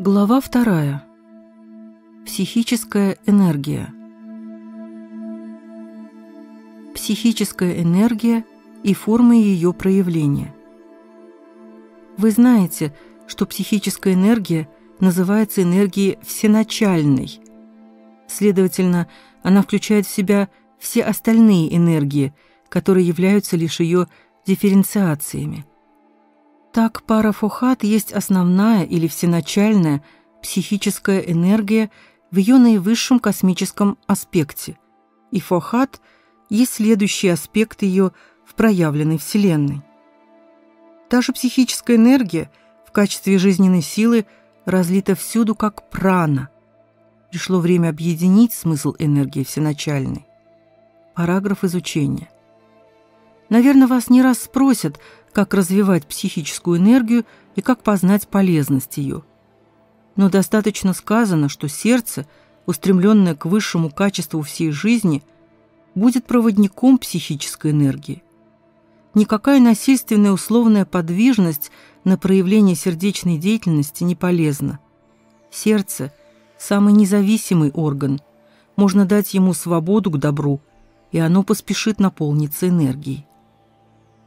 Глава вторая. Психическая энергия. Психическая энергия и формы ее проявления. Вы знаете, что психическая энергия называется энергией всеначальной. Следовательно, она включает в себя все остальные энергии, которые являются лишь ее дифференциациями. Так парафухат есть основная или всеначальная психическая энергия в ее наивысшем космическом аспекте, и фохат есть следующий аспект ее в проявленной Вселенной. Та же психическая энергия в качестве жизненной силы разлита всюду как прана. Пришло время объединить смысл энергии всеначальной. Параграф изучения. Наверное, вас не раз спросят – как развивать психическую энергию и как познать полезность ее. Но достаточно сказано, что сердце, устремленное к высшему качеству всей жизни, будет проводником психической энергии. Никакая насильственная условная подвижность на проявление сердечной деятельности не полезна. Сердце – самый независимый орган. Можно дать ему свободу к добру, и оно поспешит наполниться энергией.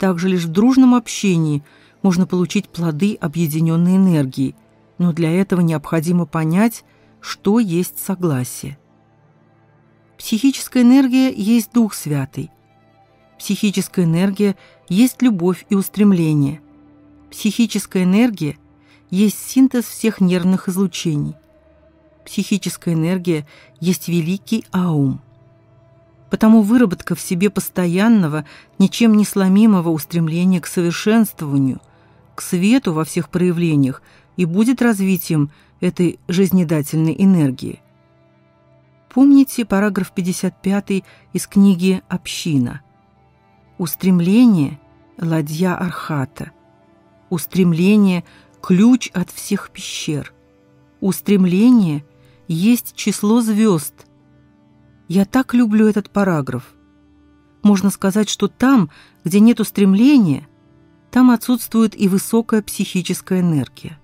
Также лишь в дружном общении можно получить плоды объединенной энергии, но для этого необходимо понять, что есть согласие. Психическая энергия есть Дух Святый. Психическая энергия есть любовь и устремление. Психическая энергия есть синтез всех нервных излучений. Психическая энергия есть великий аум – Потому выработка в себе постоянного, ничем не сломимого устремления к совершенствованию, к свету во всех проявлениях и будет развитием этой жизнедательной энергии. Помните параграф 55 из книги «Община». Устремление – ладья Архата. Устремление – ключ от всех пещер. Устремление – есть число звезд – я так люблю этот параграф. Можно сказать, что там, где нет устремления, там отсутствует и высокая психическая энергия.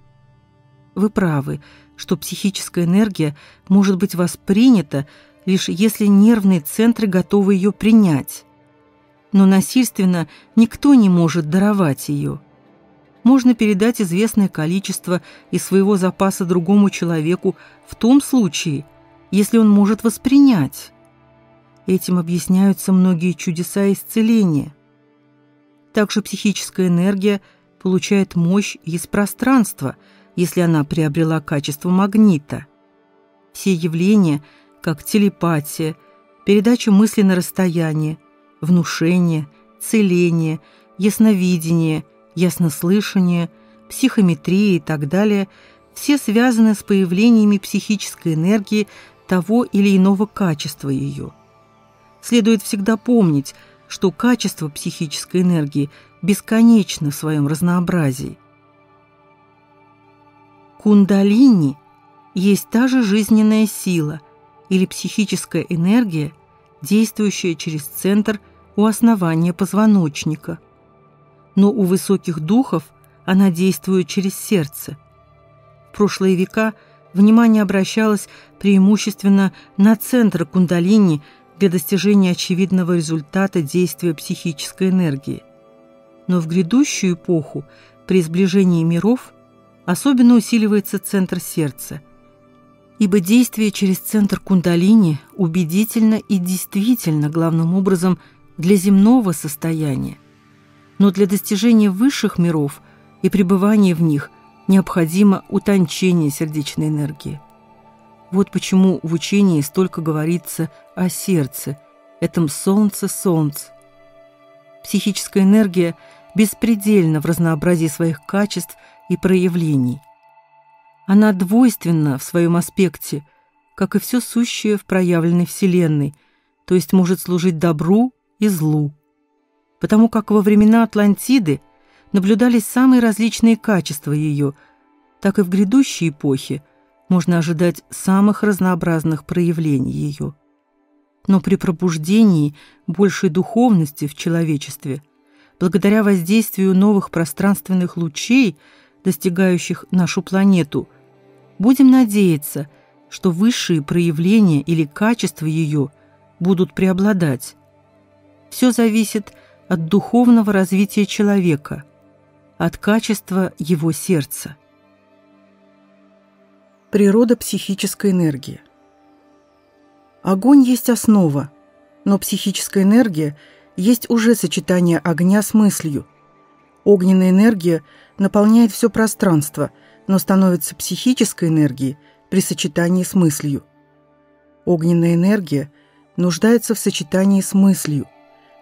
Вы правы, что психическая энергия может быть воспринята лишь если нервные центры готовы ее принять. Но насильственно никто не может даровать ее. Можно передать известное количество из своего запаса другому человеку в том случае, если он может воспринять. Этим объясняются многие чудеса исцеления. Также психическая энергия получает мощь из пространства, если она приобрела качество магнита. Все явления, как телепатия, передача мысли на расстояние, внушение, целение, ясновидение, яснослышание, психометрия и так далее – все связаны с появлениями психической энергии того или иного качества ее – Следует всегда помнить, что качество психической энергии бесконечно в своем разнообразии. Кундалини есть та же жизненная сила или психическая энергия, действующая через центр у основания позвоночника. Но у высоких духов она действует через сердце. В прошлые века внимание обращалось преимущественно на центр кундалини – для достижения очевидного результата действия психической энергии. Но в грядущую эпоху при сближении миров особенно усиливается центр сердца, ибо действие через центр кундалини убедительно и действительно главным образом для земного состояния. Но для достижения высших миров и пребывания в них необходимо утончение сердечной энергии. Вот почему в учении столько говорится о сердце, этом солнце солнц Психическая энергия беспредельна в разнообразии своих качеств и проявлений. Она двойственна в своем аспекте, как и все сущее в проявленной Вселенной, то есть может служить добру и злу. Потому как во времена Атлантиды наблюдались самые различные качества ее, так и в грядущей эпохе – можно ожидать самых разнообразных проявлений ее. Но при пробуждении большей духовности в человечестве, благодаря воздействию новых пространственных лучей, достигающих нашу планету, будем надеяться, что высшие проявления или качества ее будут преобладать. Все зависит от духовного развития человека, от качества его сердца. Природа психической энергии. Огонь есть основа, но психическая энергия есть уже сочетание огня с мыслью. Огненная энергия наполняет все пространство, но становится психической энергией при сочетании с мыслью. Огненная энергия нуждается в сочетании с мыслью,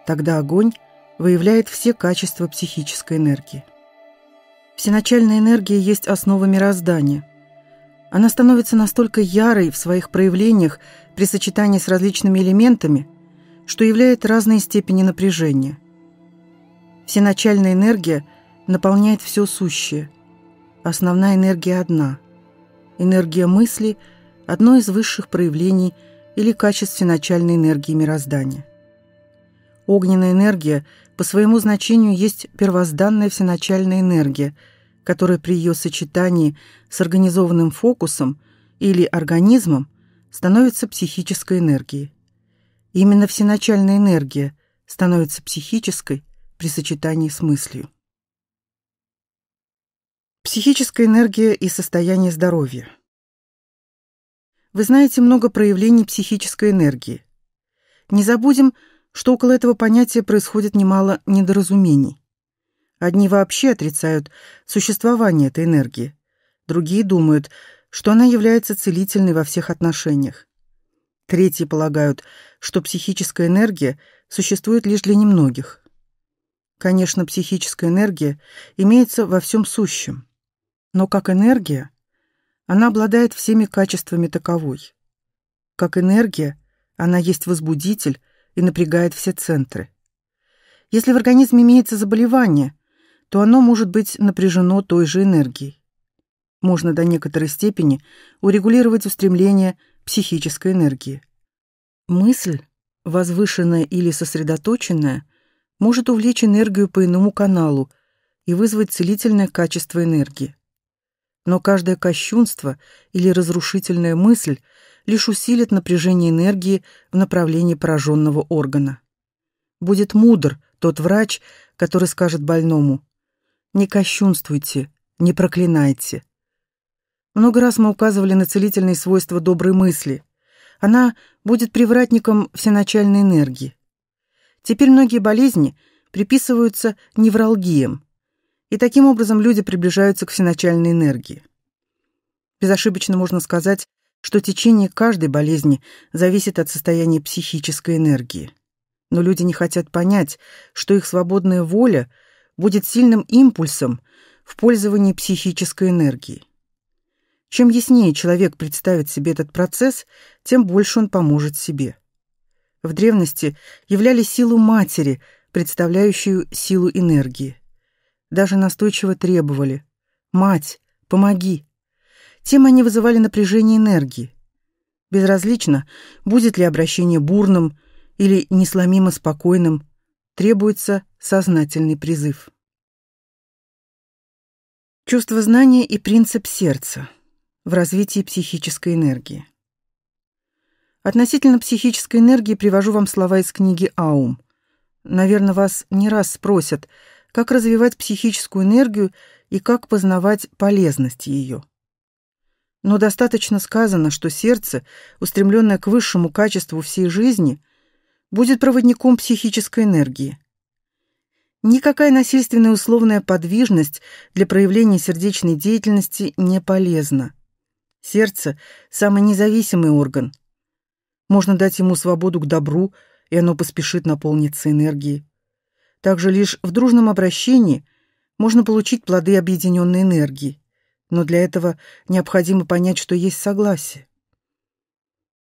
тогда огонь выявляет все качества психической энергии. Всеначальная энергия есть основа мироздания – она становится настолько ярой в своих проявлениях при сочетании с различными элементами, что являет разные степени напряжения. Всеначальная энергия наполняет все сущее. Основная энергия одна. Энергия мысли – одно из высших проявлений или качеств всеначальной энергии мироздания. Огненная энергия по своему значению есть первозданная всеначальная энергия – которая при ее сочетании с организованным фокусом или организмом становится психической энергией. Именно всеначальная энергия становится психической при сочетании с мыслью. Психическая энергия и состояние здоровья. Вы знаете много проявлений психической энергии. Не забудем, что около этого понятия происходит немало недоразумений. Одни вообще отрицают существование этой энергии. Другие думают, что она является целительной во всех отношениях. Третьи полагают, что психическая энергия существует лишь для немногих. Конечно, психическая энергия имеется во всем сущем. Но как энергия, она обладает всеми качествами таковой. Как энергия, она есть возбудитель и напрягает все центры. Если в организме имеется заболевание, то оно может быть напряжено той же энергией. Можно до некоторой степени урегулировать устремление психической энергии. Мысль, возвышенная или сосредоточенная, может увлечь энергию по иному каналу и вызвать целительное качество энергии. Но каждое кощунство или разрушительная мысль лишь усилит напряжение энергии в направлении пораженного органа. Будет мудр тот врач, который скажет больному не кощунствуйте, не проклинайте. Много раз мы указывали на целительные свойства доброй мысли. Она будет привратником всеначальной энергии. Теперь многие болезни приписываются невралгиям, и таким образом люди приближаются к всеначальной энергии. Безошибочно можно сказать, что течение каждой болезни зависит от состояния психической энергии. Но люди не хотят понять, что их свободная воля – будет сильным импульсом в пользовании психической энергией. Чем яснее человек представит себе этот процесс, тем больше он поможет себе. В древности являли силу матери, представляющую силу энергии. Даже настойчиво требовали «Мать, помоги!» Тем они вызывали напряжение энергии. Безразлично, будет ли обращение бурным или несломимо спокойным, требуется сознательный призыв. Чувство знания и принцип сердца в развитии психической энергии. Относительно психической энергии привожу вам слова из книги Аум. Наверное, вас не раз спросят, как развивать психическую энергию и как познавать полезность ее. Но достаточно сказано, что сердце, устремленное к высшему качеству всей жизни – будет проводником психической энергии. Никакая насильственная условная подвижность для проявления сердечной деятельности не полезна. Сердце – самый независимый орган. Можно дать ему свободу к добру, и оно поспешит наполниться энергией. Также лишь в дружном обращении можно получить плоды объединенной энергии, но для этого необходимо понять, что есть согласие.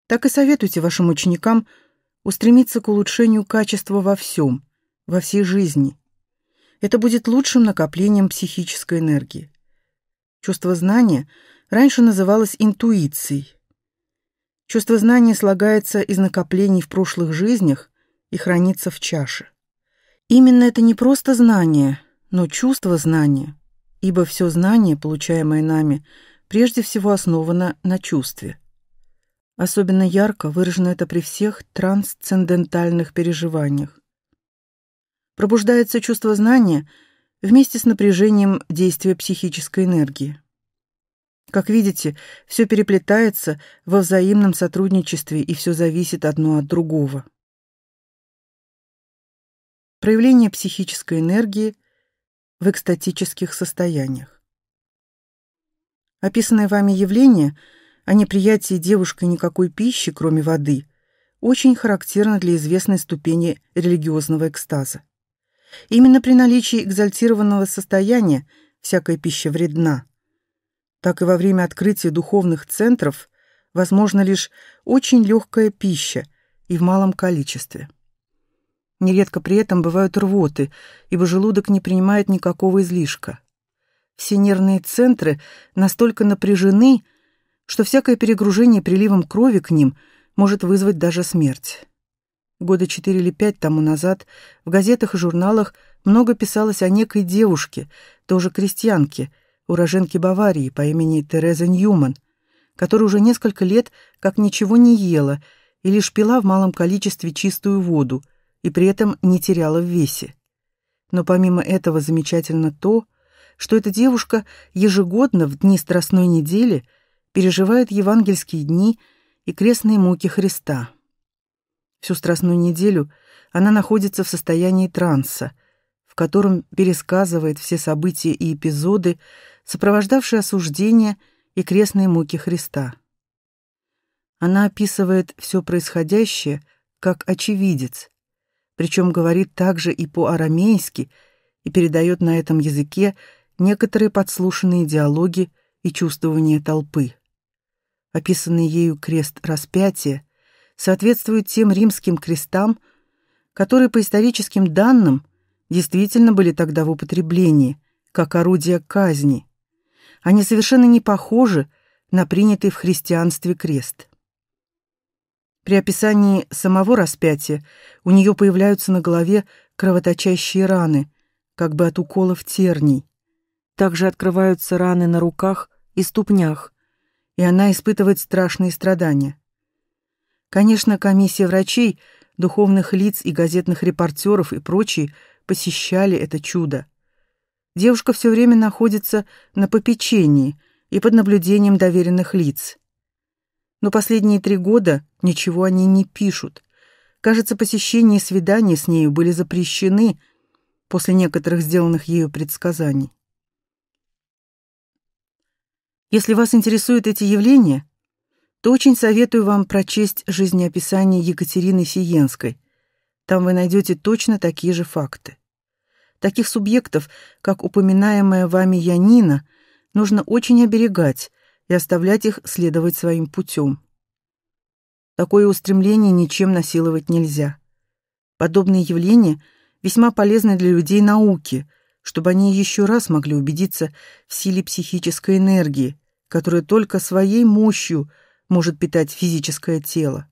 Так и советуйте вашим ученикам – устремиться к улучшению качества во всем, во всей жизни. Это будет лучшим накоплением психической энергии. Чувство знания раньше называлось интуицией. Чувство знания слагается из накоплений в прошлых жизнях и хранится в чаше. Именно это не просто знание, но чувство знания, ибо все знание, получаемое нами, прежде всего основано на чувстве – Особенно ярко выражено это при всех трансцендентальных переживаниях. Пробуждается чувство знания вместе с напряжением действия психической энергии. Как видите, все переплетается во взаимном сотрудничестве и все зависит одно от другого. Проявление психической энергии в экстатических состояниях. Описанное вами явление – о неприятии девушкой никакой пищи, кроме воды, очень характерно для известной ступени религиозного экстаза. Именно при наличии экзальтированного состояния всякая пища вредна. Так и во время открытия духовных центров возможна лишь очень легкая пища и в малом количестве. Нередко при этом бывают рвоты, ибо желудок не принимает никакого излишка. Все нервные центры настолько напряжены, что всякое перегружение приливом крови к ним может вызвать даже смерть. Года четыре или пять тому назад в газетах и журналах много писалось о некой девушке, тоже крестьянке, уроженке Баварии по имени Тереза Ньюман, которая уже несколько лет как ничего не ела и лишь пила в малом количестве чистую воду и при этом не теряла в весе. Но помимо этого замечательно то, что эта девушка ежегодно в дни Страстной недели – переживает евангельские дни и крестные муки Христа. Всю страстную неделю она находится в состоянии транса, в котором пересказывает все события и эпизоды, сопровождавшие осуждение и крестные муки Христа. Она описывает все происходящее как очевидец, причем говорит также и по-арамейски и передает на этом языке некоторые подслушанные диалоги и чувствования толпы описанный ею крест распятия, соответствует тем римским крестам, которые по историческим данным действительно были тогда в употреблении, как орудие казни. Они совершенно не похожи на принятый в христианстве крест. При описании самого распятия у нее появляются на голове кровоточащие раны, как бы от уколов терний. Также открываются раны на руках и ступнях, и она испытывает страшные страдания. Конечно, комиссия врачей, духовных лиц и газетных репортеров и прочие посещали это чудо. Девушка все время находится на попечении и под наблюдением доверенных лиц. Но последние три года ничего они не пишут. Кажется, посещения и свидания с нею были запрещены после некоторых сделанных ею предсказаний. Если вас интересуют эти явления, то очень советую вам прочесть жизнеописание Екатерины Сиенской. Там вы найдете точно такие же факты. Таких субъектов, как упоминаемая вами Янина, нужно очень оберегать и оставлять их следовать своим путем. Такое устремление ничем насиловать нельзя. Подобные явления весьма полезны для людей науки – чтобы они еще раз могли убедиться в силе психической энергии, которая только своей мощью может питать физическое тело.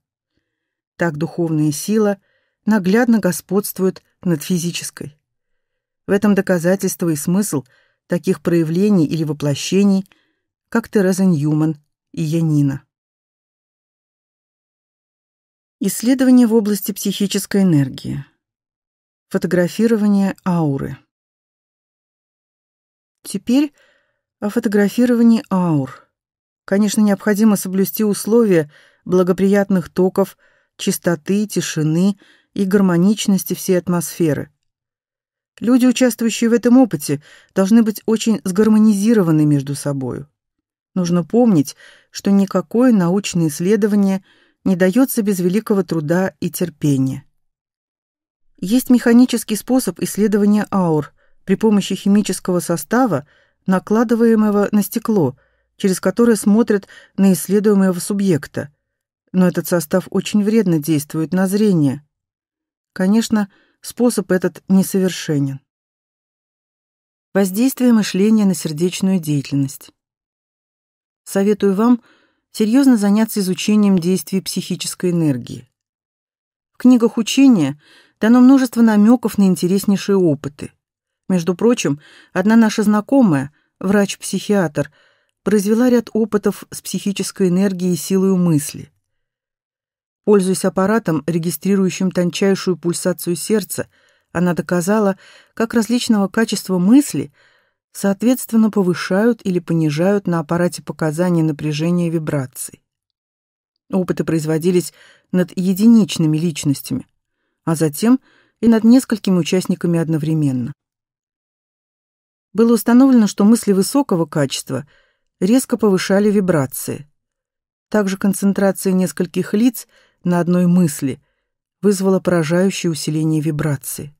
Так духовная сила наглядно господствует над физической. В этом доказательство и смысл таких проявлений или воплощений, как Тереза Ньюман и Янина. Исследования в области психической энергии. Фотографирование ауры. Теперь о фотографировании аур. Конечно, необходимо соблюсти условия благоприятных токов, чистоты, тишины и гармоничности всей атмосферы. Люди, участвующие в этом опыте, должны быть очень сгармонизированы между собою. Нужно помнить, что никакое научное исследование не дается без великого труда и терпения. Есть механический способ исследования аур – при помощи химического состава, накладываемого на стекло, через которое смотрят на исследуемого субъекта. Но этот состав очень вредно действует на зрение. Конечно, способ этот несовершенен. Воздействие мышления на сердечную деятельность. Советую вам серьезно заняться изучением действий психической энергии. В книгах учения дано множество намеков на интереснейшие опыты. Между прочим, одна наша знакомая, врач-психиатр, произвела ряд опытов с психической энергией и силой мысли. Пользуясь аппаратом, регистрирующим тончайшую пульсацию сердца, она доказала, как различного качества мысли соответственно повышают или понижают на аппарате показания напряжения вибраций. Опыты производились над единичными личностями, а затем и над несколькими участниками одновременно было установлено, что мысли высокого качества резко повышали вибрации. Также концентрация нескольких лиц на одной мысли вызвала поражающее усиление вибрации.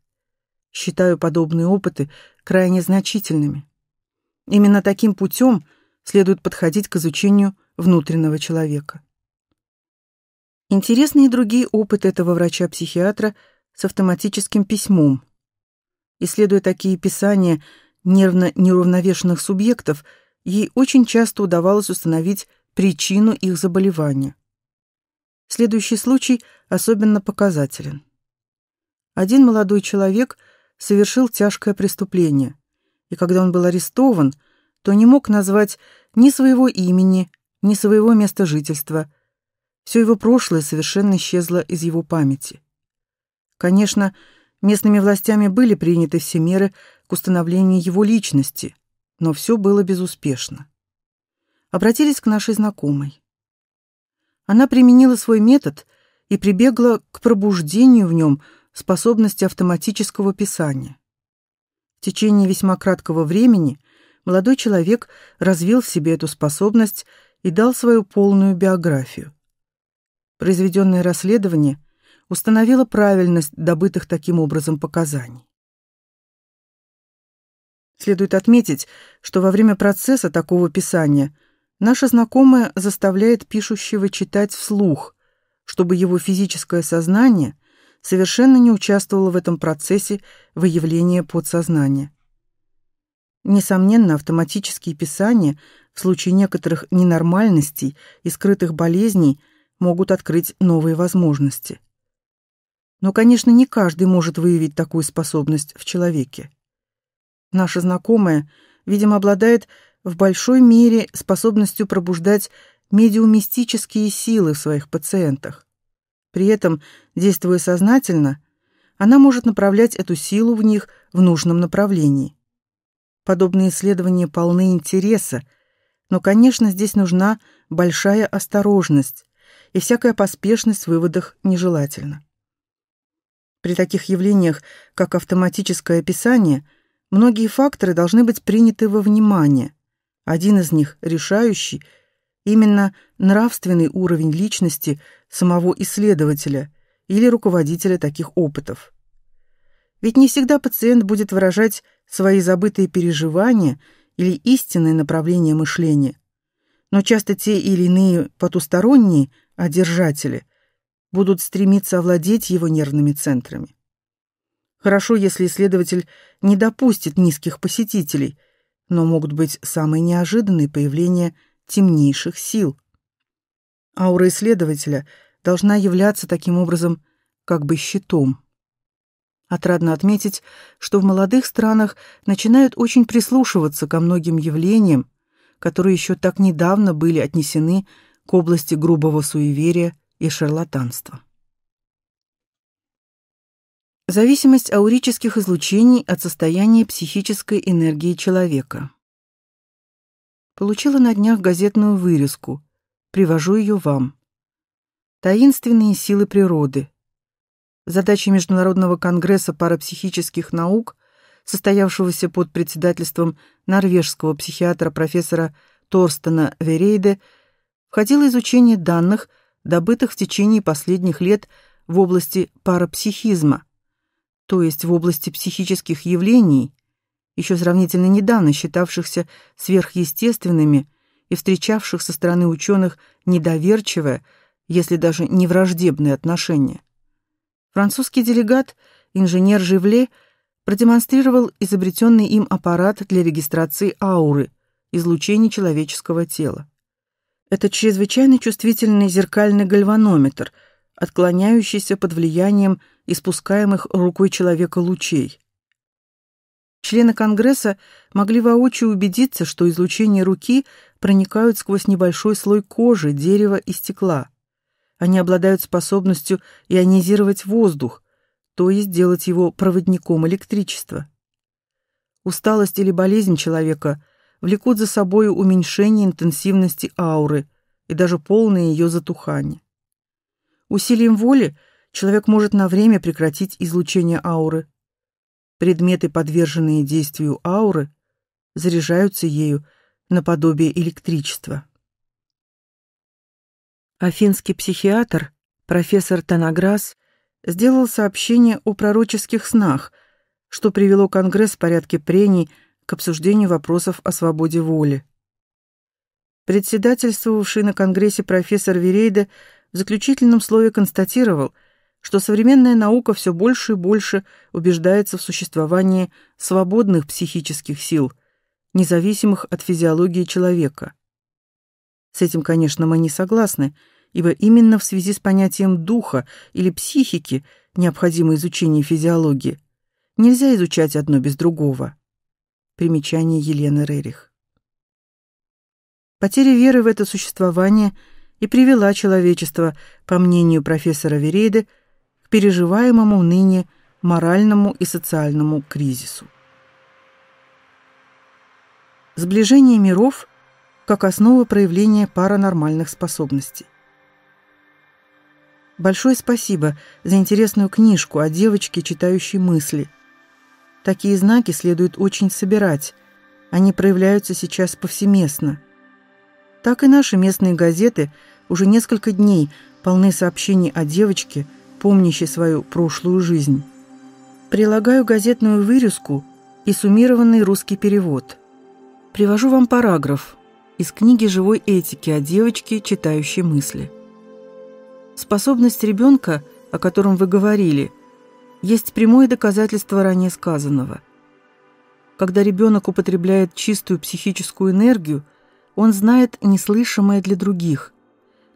Считаю подобные опыты крайне значительными. Именно таким путем следует подходить к изучению внутреннего человека. Интересны и другие опыты этого врача-психиатра с автоматическим письмом. Исследуя такие писания, нервно неуравновешенных субъектов, ей очень часто удавалось установить причину их заболевания. Следующий случай особенно показателен. Один молодой человек совершил тяжкое преступление, и когда он был арестован, то не мог назвать ни своего имени, ни своего места жительства. Все его прошлое совершенно исчезло из его памяти. Конечно, Местными властями были приняты все меры к установлению его личности, но все было безуспешно. Обратились к нашей знакомой. Она применила свой метод и прибегла к пробуждению в нем способности автоматического писания. В течение весьма краткого времени молодой человек развил в себе эту способность и дал свою полную биографию. Произведенное расследование установила правильность добытых таким образом показаний. Следует отметить, что во время процесса такого писания наша знакомая заставляет пишущего читать вслух, чтобы его физическое сознание совершенно не участвовало в этом процессе выявления подсознания. Несомненно, автоматические писания в случае некоторых ненормальностей и скрытых болезней могут открыть новые возможности – но, конечно, не каждый может выявить такую способность в человеке. Наша знакомая, видимо, обладает в большой мере способностью пробуждать медиумистические силы в своих пациентах. При этом, действуя сознательно, она может направлять эту силу в них в нужном направлении. Подобные исследования полны интереса, но, конечно, здесь нужна большая осторожность, и всякая поспешность в выводах нежелательна. При таких явлениях, как автоматическое описание, многие факторы должны быть приняты во внимание. Один из них, решающий, именно нравственный уровень личности самого исследователя или руководителя таких опытов. Ведь не всегда пациент будет выражать свои забытые переживания или истинное направление мышления. Но часто те или иные потусторонние одержатели – будут стремиться овладеть его нервными центрами. Хорошо, если исследователь не допустит низких посетителей, но могут быть самые неожиданные появления темнейших сил. Аура исследователя должна являться таким образом как бы щитом. Отрадно отметить, что в молодых странах начинают очень прислушиваться ко многим явлениям, которые еще так недавно были отнесены к области грубого суеверия и шарлатанство. Зависимость аурических излучений от состояния психической энергии человека. Получила на днях газетную вырезку. Привожу ее вам. Таинственные силы природы. Задача Международного конгресса парапсихических наук, состоявшегося под председательством норвежского психиатра профессора Торстена Верейде, входило изучение данных – добытых в течение последних лет в области парапсихизма, то есть в области психических явлений, еще сравнительно недавно считавшихся сверхъестественными и встречавших со стороны ученых недоверчивое, если даже не враждебное отношение. Французский делегат, инженер Живле, продемонстрировал изобретенный им аппарат для регистрации ауры, излучений человеческого тела. Это чрезвычайно чувствительный зеркальный гальванометр, отклоняющийся под влиянием испускаемых рукой человека лучей. Члены Конгресса могли воочию убедиться, что излучения руки проникают сквозь небольшой слой кожи, дерева и стекла. Они обладают способностью ионизировать воздух, то есть делать его проводником электричества. Усталость или болезнь человека влекут за собой уменьшение интенсивности ауры и даже полное ее затухание. Усилием воли человек может на время прекратить излучение ауры. Предметы, подверженные действию ауры, заряжаются ею наподобие электричества. Афинский психиатр профессор Танаграс сделал сообщение о пророческих снах, что привело Конгресс в порядке прений к обсуждению вопросов о свободе воли. Председательствовавший на Конгрессе профессор Верейда в заключительном слове констатировал, что современная наука все больше и больше убеждается в существовании свободных психических сил, независимых от физиологии человека. С этим, конечно, мы не согласны, ибо именно в связи с понятием духа или психики необходимо изучение физиологии. Нельзя изучать одно без другого. Примечание Елены Рерих. Потеря веры в это существование и привела человечество, по мнению профессора Верейды, к переживаемому ныне моральному и социальному кризису. Сближение миров как основа проявления паранормальных способностей. Большое спасибо за интересную книжку о девочке, читающей мысли – Такие знаки следует очень собирать. Они проявляются сейчас повсеместно. Так и наши местные газеты уже несколько дней полны сообщений о девочке, помнящей свою прошлую жизнь. Прилагаю газетную вырезку и суммированный русский перевод. Привожу вам параграф из книги «Живой этики» о девочке, читающей мысли. Способность ребенка, о котором вы говорили – есть прямое доказательство ранее сказанного. Когда ребенок употребляет чистую психическую энергию, он знает неслышимое для других.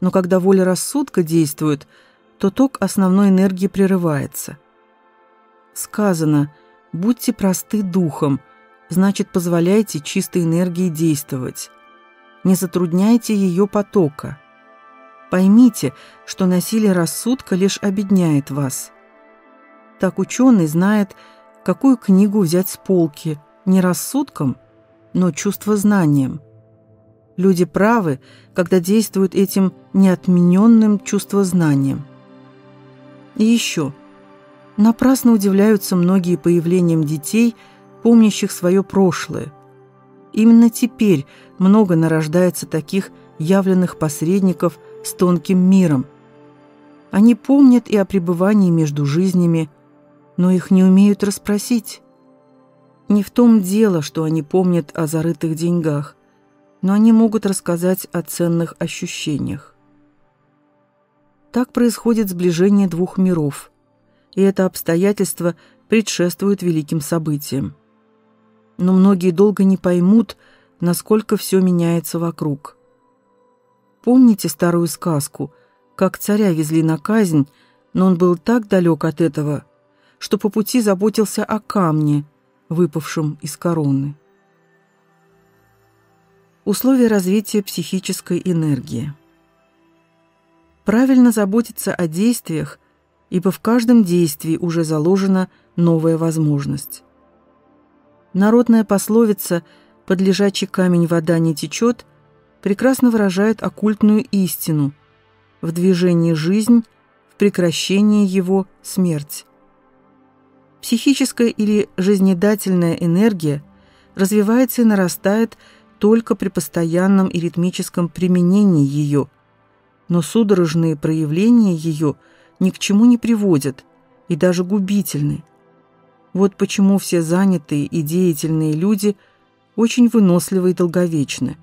Но когда воля рассудка действует, то ток основной энергии прерывается. Сказано «будьте просты духом», значит, позволяйте чистой энергии действовать. Не затрудняйте ее потока. Поймите, что насилие рассудка лишь обедняет вас – так ученый знает, какую книгу взять с полки не рассудком, но чувствознанием. Люди правы, когда действуют этим неотмененным чувствознанием. И еще. Напрасно удивляются многие появлением детей, помнящих свое прошлое. Именно теперь много нарождается таких явленных посредников с тонким миром. Они помнят и о пребывании между жизнями, но их не умеют расспросить. Не в том дело, что они помнят о зарытых деньгах, но они могут рассказать о ценных ощущениях. Так происходит сближение двух миров, и это обстоятельство предшествует великим событиям. Но многие долго не поймут, насколько все меняется вокруг. Помните старую сказку, как царя везли на казнь, но он был так далек от этого, что по пути заботился о камне, выпавшем из короны. Условия развития психической энергии. Правильно заботиться о действиях, ибо в каждом действии уже заложена новая возможность. Народная пословица «под лежачий камень вода не течет» прекрасно выражает оккультную истину. В движении жизнь, в прекращении его смерть. Психическая или жизнедательная энергия развивается и нарастает только при постоянном и ритмическом применении ее, но судорожные проявления ее ни к чему не приводят и даже губительны. Вот почему все занятые и деятельные люди очень выносливы и долговечны.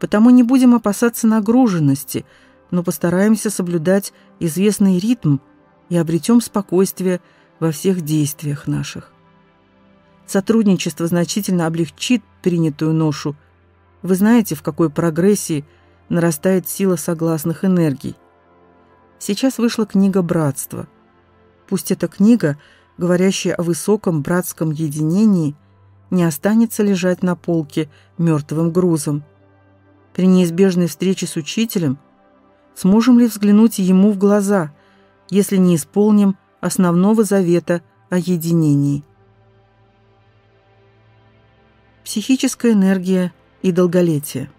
Потому не будем опасаться нагруженности, но постараемся соблюдать известный ритм и обретем спокойствие – во всех действиях наших. Сотрудничество значительно облегчит принятую ношу. Вы знаете, в какой прогрессии нарастает сила согласных энергий. Сейчас вышла книга «Братство». Пусть эта книга, говорящая о высоком братском единении, не останется лежать на полке мертвым грузом. При неизбежной встрече с учителем сможем ли взглянуть ему в глаза, если не исполним основного завета о единении. Психическая энергия и долголетие.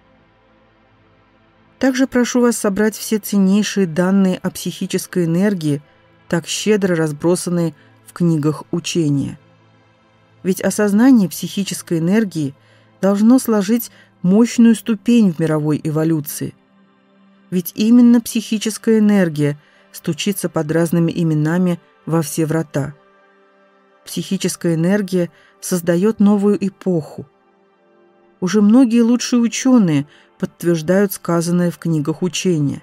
Также прошу вас собрать все ценнейшие данные о психической энергии, так щедро разбросанные в книгах учения. Ведь осознание психической энергии должно сложить мощную ступень в мировой эволюции. Ведь именно психическая энергия – стучится под разными именами во все врата. Психическая энергия создает новую эпоху. Уже многие лучшие ученые подтверждают сказанное в книгах учения.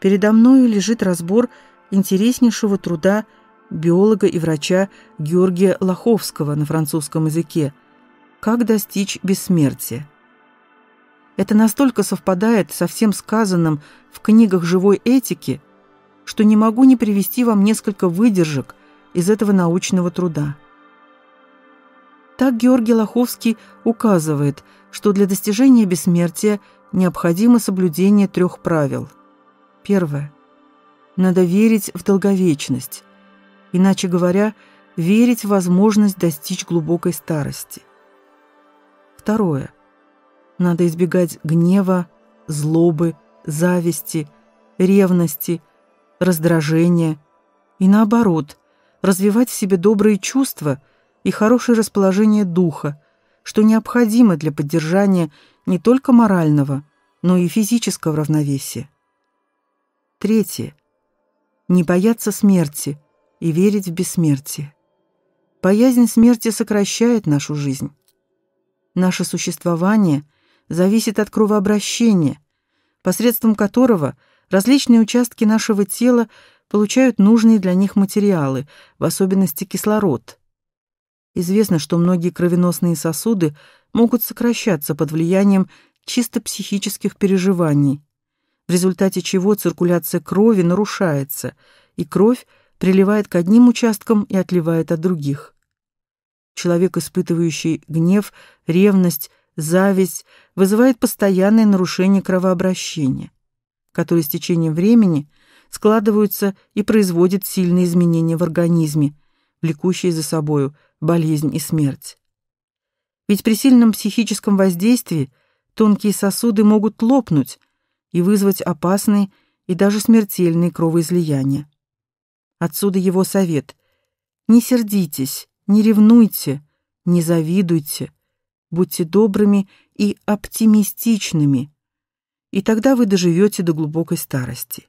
Передо мною лежит разбор интереснейшего труда биолога и врача Георгия Лоховского на французском языке «Как достичь бессмертия». Это настолько совпадает со всем сказанным в книгах живой этики, что не могу не привести вам несколько выдержек из этого научного труда. Так Георгий Лоховский указывает, что для достижения бессмертия необходимо соблюдение трех правил. Первое. Надо верить в долговечность. Иначе говоря, верить в возможность достичь глубокой старости. Второе. Надо избегать гнева, злобы, зависти, ревности – раздражение. И наоборот, развивать в себе добрые чувства и хорошее расположение духа, что необходимо для поддержания не только морального, но и физического равновесия. Третье. Не бояться смерти и верить в бессмертие. Боязнь смерти сокращает нашу жизнь. Наше существование зависит от кровообращения, посредством которого – Различные участки нашего тела получают нужные для них материалы, в особенности кислород. Известно, что многие кровеносные сосуды могут сокращаться под влиянием чисто психических переживаний, в результате чего циркуляция крови нарушается, и кровь приливает к одним участкам и отливает от других. Человек, испытывающий гнев, ревность, зависть, вызывает постоянное нарушение кровообращения которые с течением времени складываются и производят сильные изменения в организме, влекущие за собою болезнь и смерть. Ведь при сильном психическом воздействии тонкие сосуды могут лопнуть и вызвать опасные и даже смертельные кровоизлияния. Отсюда его совет: не сердитесь, не ревнуйте, не завидуйте, будьте добрыми и оптимистичными и тогда вы доживете до глубокой старости.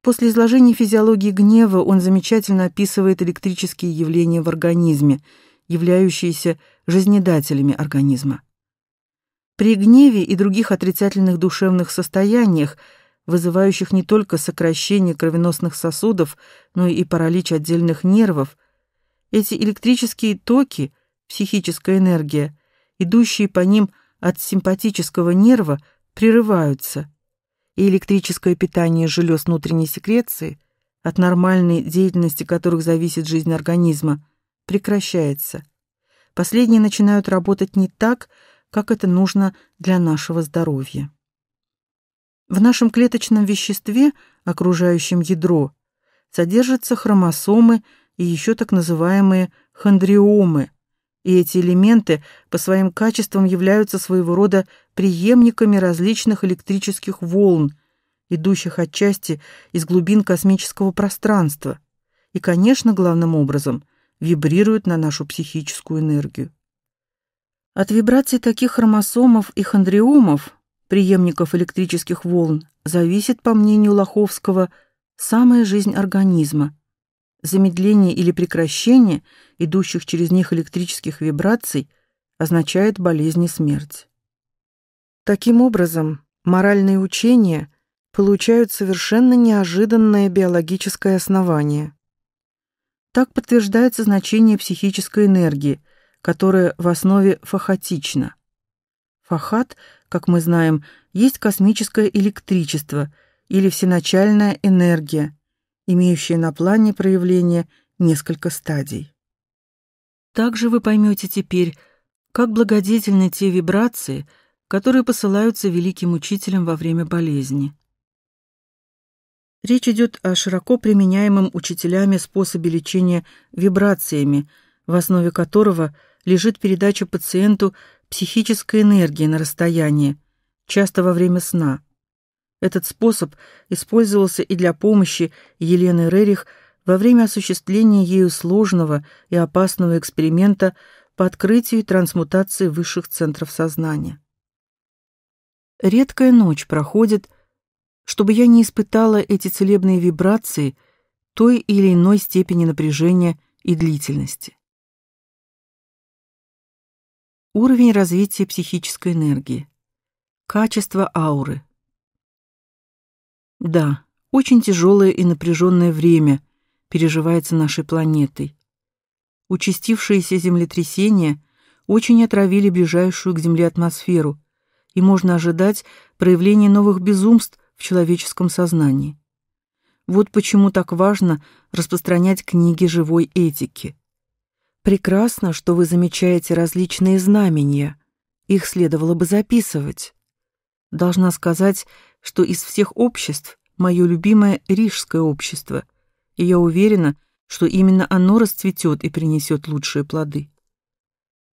После изложения физиологии гнева он замечательно описывает электрические явления в организме, являющиеся жизнедателями организма. При гневе и других отрицательных душевных состояниях, вызывающих не только сокращение кровеносных сосудов, но и паралич отдельных нервов, эти электрические токи, психическая энергия, идущие по ним – от симпатического нерва прерываются, и электрическое питание желез внутренней секреции, от нормальной деятельности которых зависит жизнь организма, прекращается. Последние начинают работать не так, как это нужно для нашего здоровья. В нашем клеточном веществе, окружающем ядро, содержатся хромосомы и еще так называемые хондриомы, и эти элементы по своим качествам являются своего рода преемниками различных электрических волн, идущих отчасти из глубин космического пространства, и, конечно, главным образом вибрируют на нашу психическую энергию. От вибраций таких хромосомов и хондриомов, преемников электрических волн, зависит, по мнению Лоховского, самая жизнь организма – Замедление или прекращение идущих через них электрических вибраций означает болезнь и смерть. Таким образом, моральные учения получают совершенно неожиданное биологическое основание. Так подтверждается значение психической энергии, которая в основе фахатична. Фахат, как мы знаем, есть космическое электричество или всеначальная энергия, имеющие на плане проявления несколько стадий. Также вы поймете теперь, как благодетельны те вибрации, которые посылаются великим учителям во время болезни. Речь идет о широко применяемом учителями способе лечения вибрациями, в основе которого лежит передача пациенту психической энергии на расстоянии, часто во время сна. Этот способ использовался и для помощи Елены Рерих во время осуществления ею сложного и опасного эксперимента по открытию и трансмутации высших центров сознания. Редкая ночь проходит, чтобы я не испытала эти целебные вибрации той или иной степени напряжения и длительности. Уровень развития психической энергии. Качество ауры – да, очень тяжелое и напряженное время переживается нашей планетой. Участившиеся землетрясения очень отравили ближайшую к Земле атмосферу, и можно ожидать проявления новых безумств в человеческом сознании. Вот почему так важно распространять книги живой этики. Прекрасно, что вы замечаете различные знамения. Их следовало бы записывать. Должна сказать, что из всех обществ мое любимое рижское общество, и я уверена, что именно оно расцветет и принесет лучшие плоды.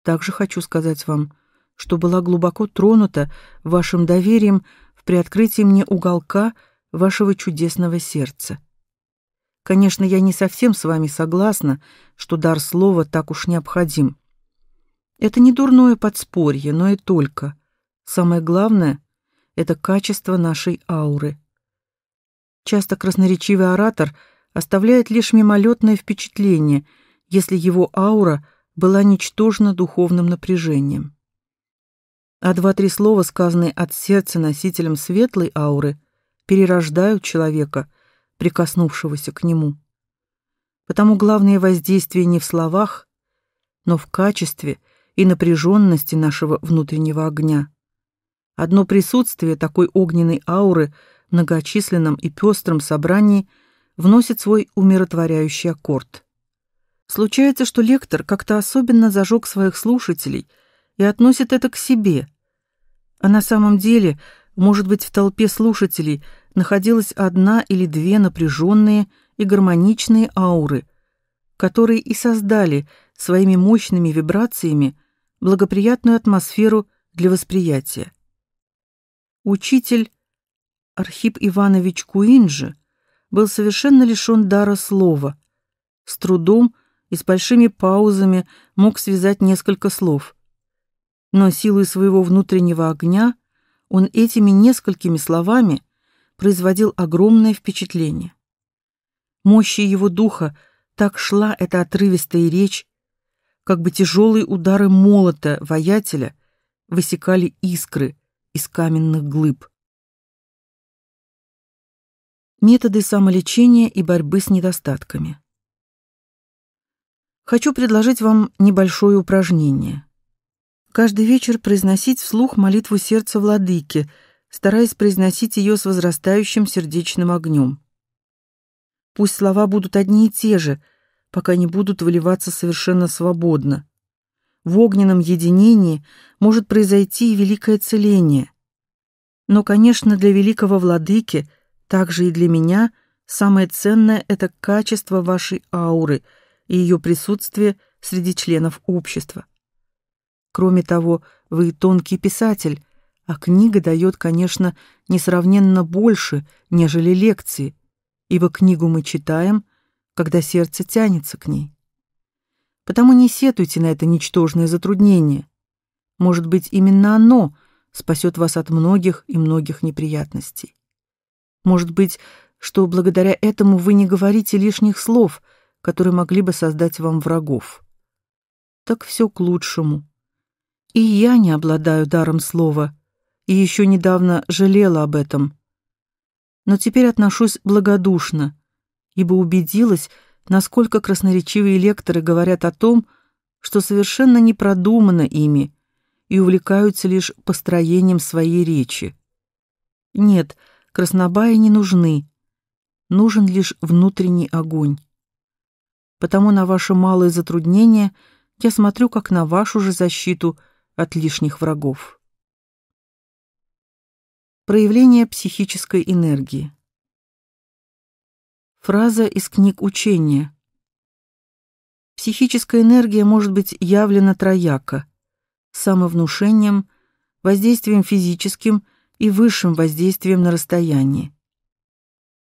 Также хочу сказать вам, что была глубоко тронута вашим доверием в приоткрытии мне уголка вашего чудесного сердца. Конечно, я не совсем с вами согласна, что дар слова так уж необходим. Это не дурное подспорье, но и только. Самое главное, — это качество нашей ауры. Часто красноречивый оратор оставляет лишь мимолетное впечатление, если его аура была ничтожна духовным напряжением. А два-три слова, сказанные от сердца носителем светлой ауры, перерождают человека, прикоснувшегося к нему. Потому главное воздействие не в словах, но в качестве и напряженности нашего внутреннего огня. Одно присутствие такой огненной ауры в многочисленном и пестром собрании вносит свой умиротворяющий аккорд. Случается, что лектор как-то особенно зажег своих слушателей и относит это к себе. А на самом деле, может быть, в толпе слушателей находилась одна или две напряженные и гармоничные ауры, которые и создали своими мощными вибрациями благоприятную атмосферу для восприятия. Учитель Архип Иванович Куинджи был совершенно лишен дара слова. С трудом и с большими паузами мог связать несколько слов. Но силой своего внутреннего огня он этими несколькими словами производил огромное впечатление. Мощи его духа так шла эта отрывистая речь, как бы тяжелые удары молота воятеля высекали искры – из каменных глыб. Методы самолечения и борьбы с недостатками. Хочу предложить вам небольшое упражнение. Каждый вечер произносить вслух молитву сердца владыки, стараясь произносить ее с возрастающим сердечным огнем. Пусть слова будут одни и те же, пока не будут выливаться совершенно свободно в огненном единении может произойти и великое целение. Но, конечно, для великого владыки, так же и для меня, самое ценное — это качество вашей ауры и ее присутствие среди членов общества. Кроме того, вы тонкий писатель, а книга дает, конечно, несравненно больше, нежели лекции, ибо книгу мы читаем, когда сердце тянется к ней. Потому не сетуйте на это ничтожное затруднение. Может быть, именно оно спасет вас от многих и многих неприятностей. Может быть, что благодаря этому вы не говорите лишних слов, которые могли бы создать вам врагов. Так все к лучшему. И я не обладаю даром слова, и еще недавно жалела об этом. Но теперь отношусь благодушно, ибо убедилась, насколько красноречивые лекторы говорят о том, что совершенно не продумано ими и увлекаются лишь построением своей речи. Нет, краснобаи не нужны. Нужен лишь внутренний огонь. Потому на ваши малые затруднения я смотрю как на вашу же защиту от лишних врагов. Проявление психической энергии. Фраза из книг учения. Психическая энергия может быть явлена трояко – самовнушением, воздействием физическим и высшим воздействием на расстоянии.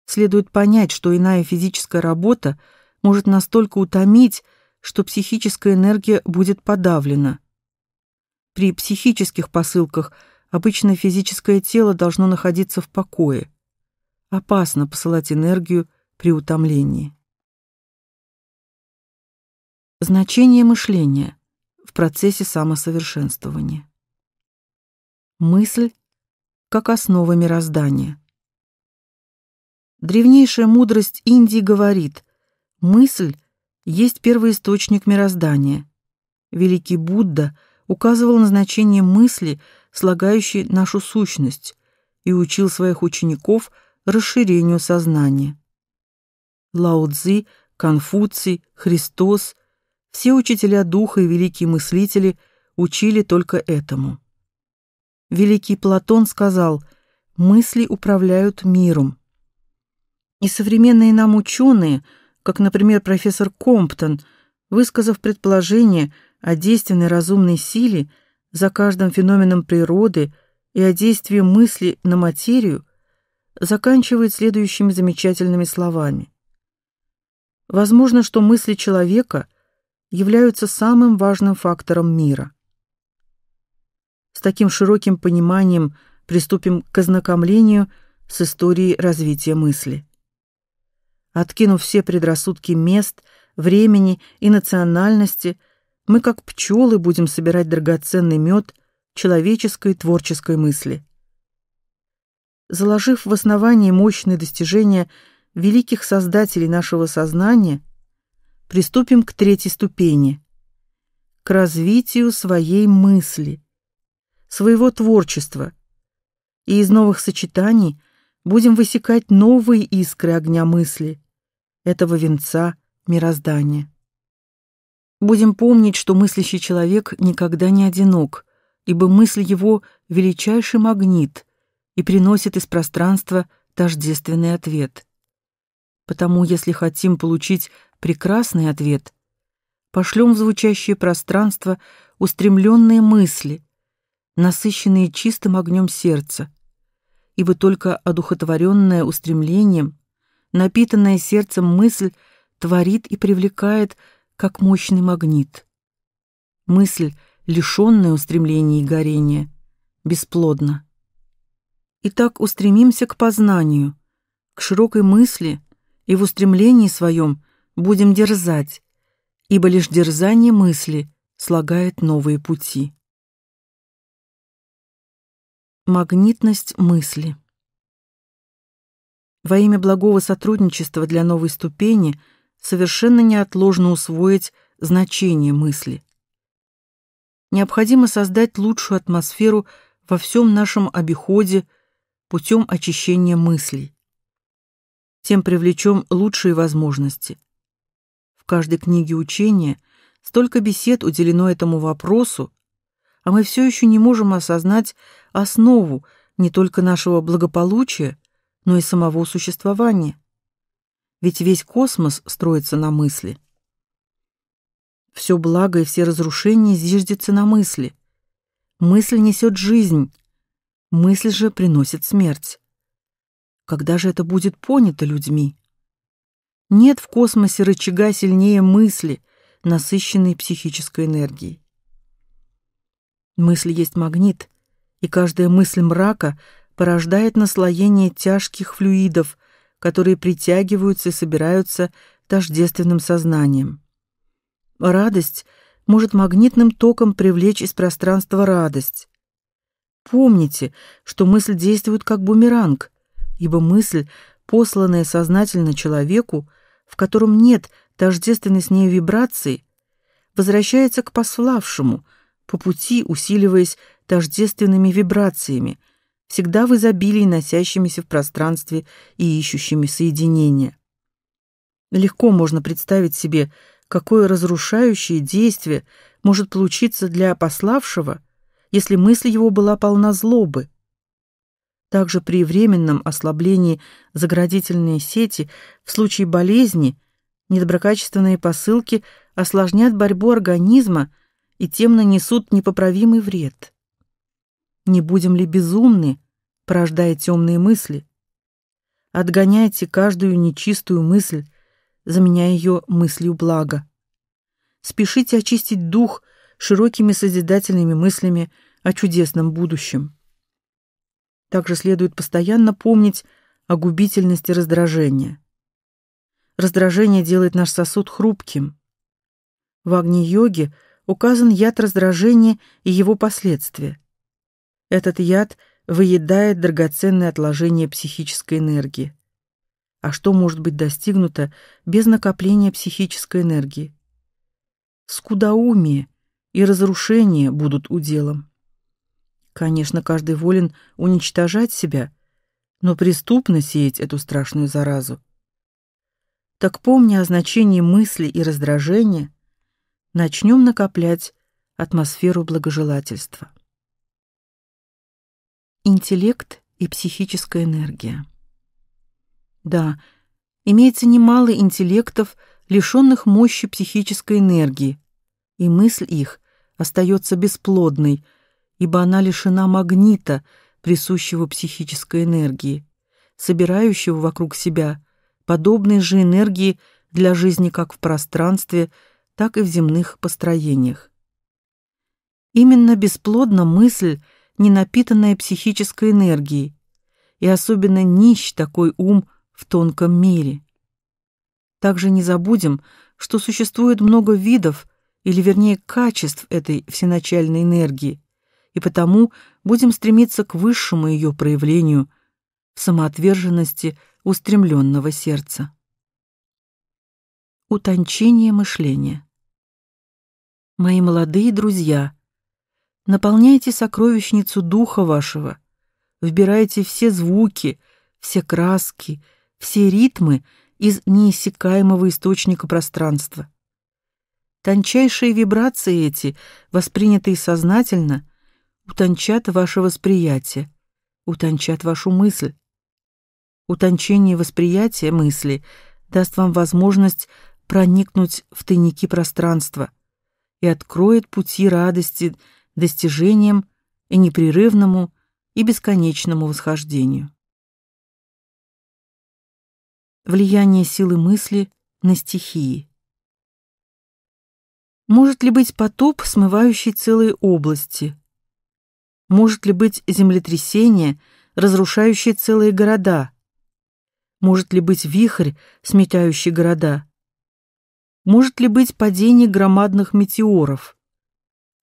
Следует понять, что иная физическая работа может настолько утомить, что психическая энергия будет подавлена. При психических посылках обычно физическое тело должно находиться в покое. Опасно посылать энергию – при утомлении. Значение мышления в процессе самосовершенствования. Мысль как основа мироздания. Древнейшая мудрость Индии говорит, мысль есть первоисточник мироздания. Великий Будда указывал на значение мысли, слагающей нашу сущность, и учил своих учеников расширению сознания. Лао Цзи, Конфуций, Христос, все учителя духа и великие мыслители учили только этому. Великий Платон сказал: мысли управляют миром. И современные нам ученые, как, например, профессор Комптон, высказав предположение о действенной разумной силе за каждым феноменом природы и о действии мысли на материю, заканчивает следующими замечательными словами: Возможно, что мысли человека являются самым важным фактором мира. С таким широким пониманием приступим к ознакомлению с историей развития мысли. Откинув все предрассудки мест, времени и национальности, мы как пчелы будем собирать драгоценный мед человеческой творческой мысли. Заложив в основании мощные достижения – великих создателей нашего сознания, приступим к третьей ступени, к развитию своей мысли, своего творчества, и из новых сочетаний будем высекать новые искры огня мысли, этого венца мироздания. Будем помнить, что мыслящий человек никогда не одинок, ибо мысль его — величайший магнит и приносит из пространства тождественный ответ — Потому, если хотим получить прекрасный ответ, пошлем в звучащее пространство устремленные мысли, насыщенные чистым огнем сердца. Ибо только одухотворенное устремлением, напитанное сердцем мысль творит и привлекает, как мощный магнит. Мысль, лишенная устремления и горения, бесплодна. Итак, устремимся к познанию, к широкой мысли, и в устремлении своем будем дерзать, ибо лишь дерзание мысли слагает новые пути. Магнитность мысли Во имя благого сотрудничества для новой ступени совершенно неотложно усвоить значение мысли. Необходимо создать лучшую атмосферу во всем нашем обиходе путем очищения мыслей тем привлечем лучшие возможности. В каждой книге учения столько бесед уделено этому вопросу, а мы все еще не можем осознать основу не только нашего благополучия, но и самого существования. Ведь весь космос строится на мысли. Все благо и все разрушения зиждется на мысли. Мысль несет жизнь, мысль же приносит смерть. Когда же это будет понято людьми? Нет в космосе рычага сильнее мысли, насыщенной психической энергией. Мысль есть магнит, и каждая мысль мрака порождает наслоение тяжких флюидов, которые притягиваются и собираются тождественным сознанием. Радость может магнитным током привлечь из пространства радость. Помните, что мысль действует как бумеранг, ибо мысль, посланная сознательно человеку, в котором нет тождественной с ней вибрации, возвращается к пославшему, по пути усиливаясь тождественными вибрациями, всегда в изобилии носящимися в пространстве и ищущими соединения. Легко можно представить себе, какое разрушающее действие может получиться для пославшего, если мысль его была полна злобы, также при временном ослаблении заградительной сети в случае болезни недоброкачественные посылки осложнят борьбу организма и тем нанесут непоправимый вред. Не будем ли безумны, порождая темные мысли? Отгоняйте каждую нечистую мысль, заменяя ее мыслью блага. Спешите очистить дух широкими созидательными мыслями о чудесном будущем. Также следует постоянно помнить о губительности раздражения. Раздражение делает наш сосуд хрупким. В Агни-йоге указан яд раздражения и его последствия. Этот яд выедает драгоценные отложения психической энергии. А что может быть достигнуто без накопления психической энергии? Скудоумие и разрушение будут уделом. Конечно, каждый волен уничтожать себя, но преступно сеять эту страшную заразу. Так помня о значении мысли и раздражения, начнем накоплять атмосферу благожелательства. Интеллект и психическая энергия. Да, имеется немало интеллектов, лишённых мощи психической энергии, и мысль их остаётся бесплодной – ибо она лишена магнита, присущего психической энергии, собирающего вокруг себя подобные же энергии для жизни как в пространстве, так и в земных построениях. Именно бесплодна мысль, не напитанная психической энергией, и особенно нищ такой ум в тонком мире. Также не забудем, что существует много видов, или вернее качеств этой всеначальной энергии, и потому будем стремиться к высшему ее проявлению в самоотверженности устремленного сердца. Утончение мышления. Мои молодые друзья, наполняйте сокровищницу духа вашего, вбирайте все звуки, все краски, все ритмы из неиссякаемого источника пространства. Тончайшие вибрации эти, воспринятые сознательно, утончат ваше восприятие, утончат вашу мысль. Утончение восприятия мысли даст вам возможность проникнуть в тайники пространства и откроет пути радости достижениям и непрерывному и бесконечному восхождению. Влияние силы мысли на стихии. Может ли быть потоп, смывающий целые области? Может ли быть землетрясение, разрушающее целые города? Может ли быть вихрь, сметающий города? Может ли быть падение громадных метеоров?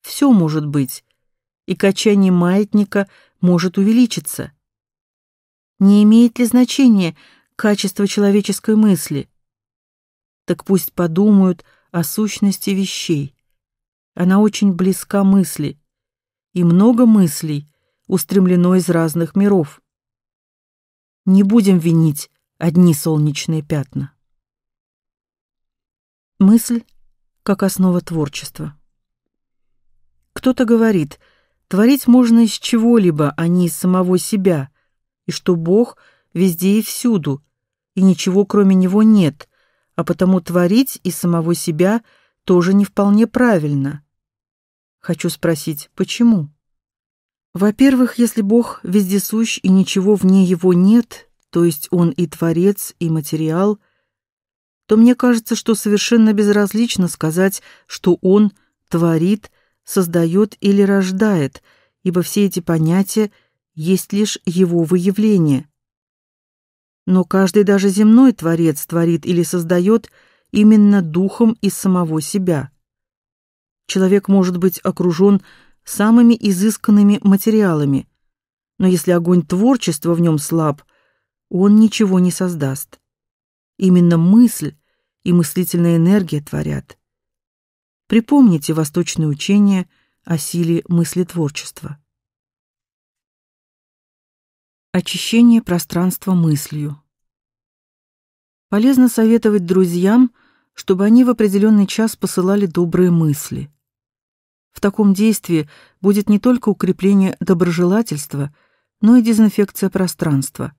Все может быть, и качание маятника может увеличиться. Не имеет ли значения качество человеческой мысли? Так пусть подумают о сущности вещей. Она очень близка мысли – и много мыслей, устремлено из разных миров. Не будем винить одни солнечные пятна. Мысль как основа творчества. Кто-то говорит, творить можно из чего-либо, а не из самого себя, и что Бог везде и всюду, и ничего кроме Него нет, а потому творить из самого себя тоже не вполне правильно. Хочу спросить, почему? Во-первых, если Бог вездесущ и ничего вне его нет, то есть он и творец, и материал, то мне кажется, что совершенно безразлично сказать, что он творит, создает или рождает, ибо все эти понятия есть лишь его выявление. Но каждый даже земной творец творит или создает именно духом из самого себя. Человек может быть окружен самыми изысканными материалами, но если огонь творчества в нем слаб, он ничего не создаст. Именно мысль и мыслительная энергия творят. Припомните восточные учения о силе мысли творчества. Очищение пространства мыслью. Полезно советовать друзьям, чтобы они в определенный час посылали добрые мысли. В таком действии будет не только укрепление доброжелательства, но и дезинфекция пространства.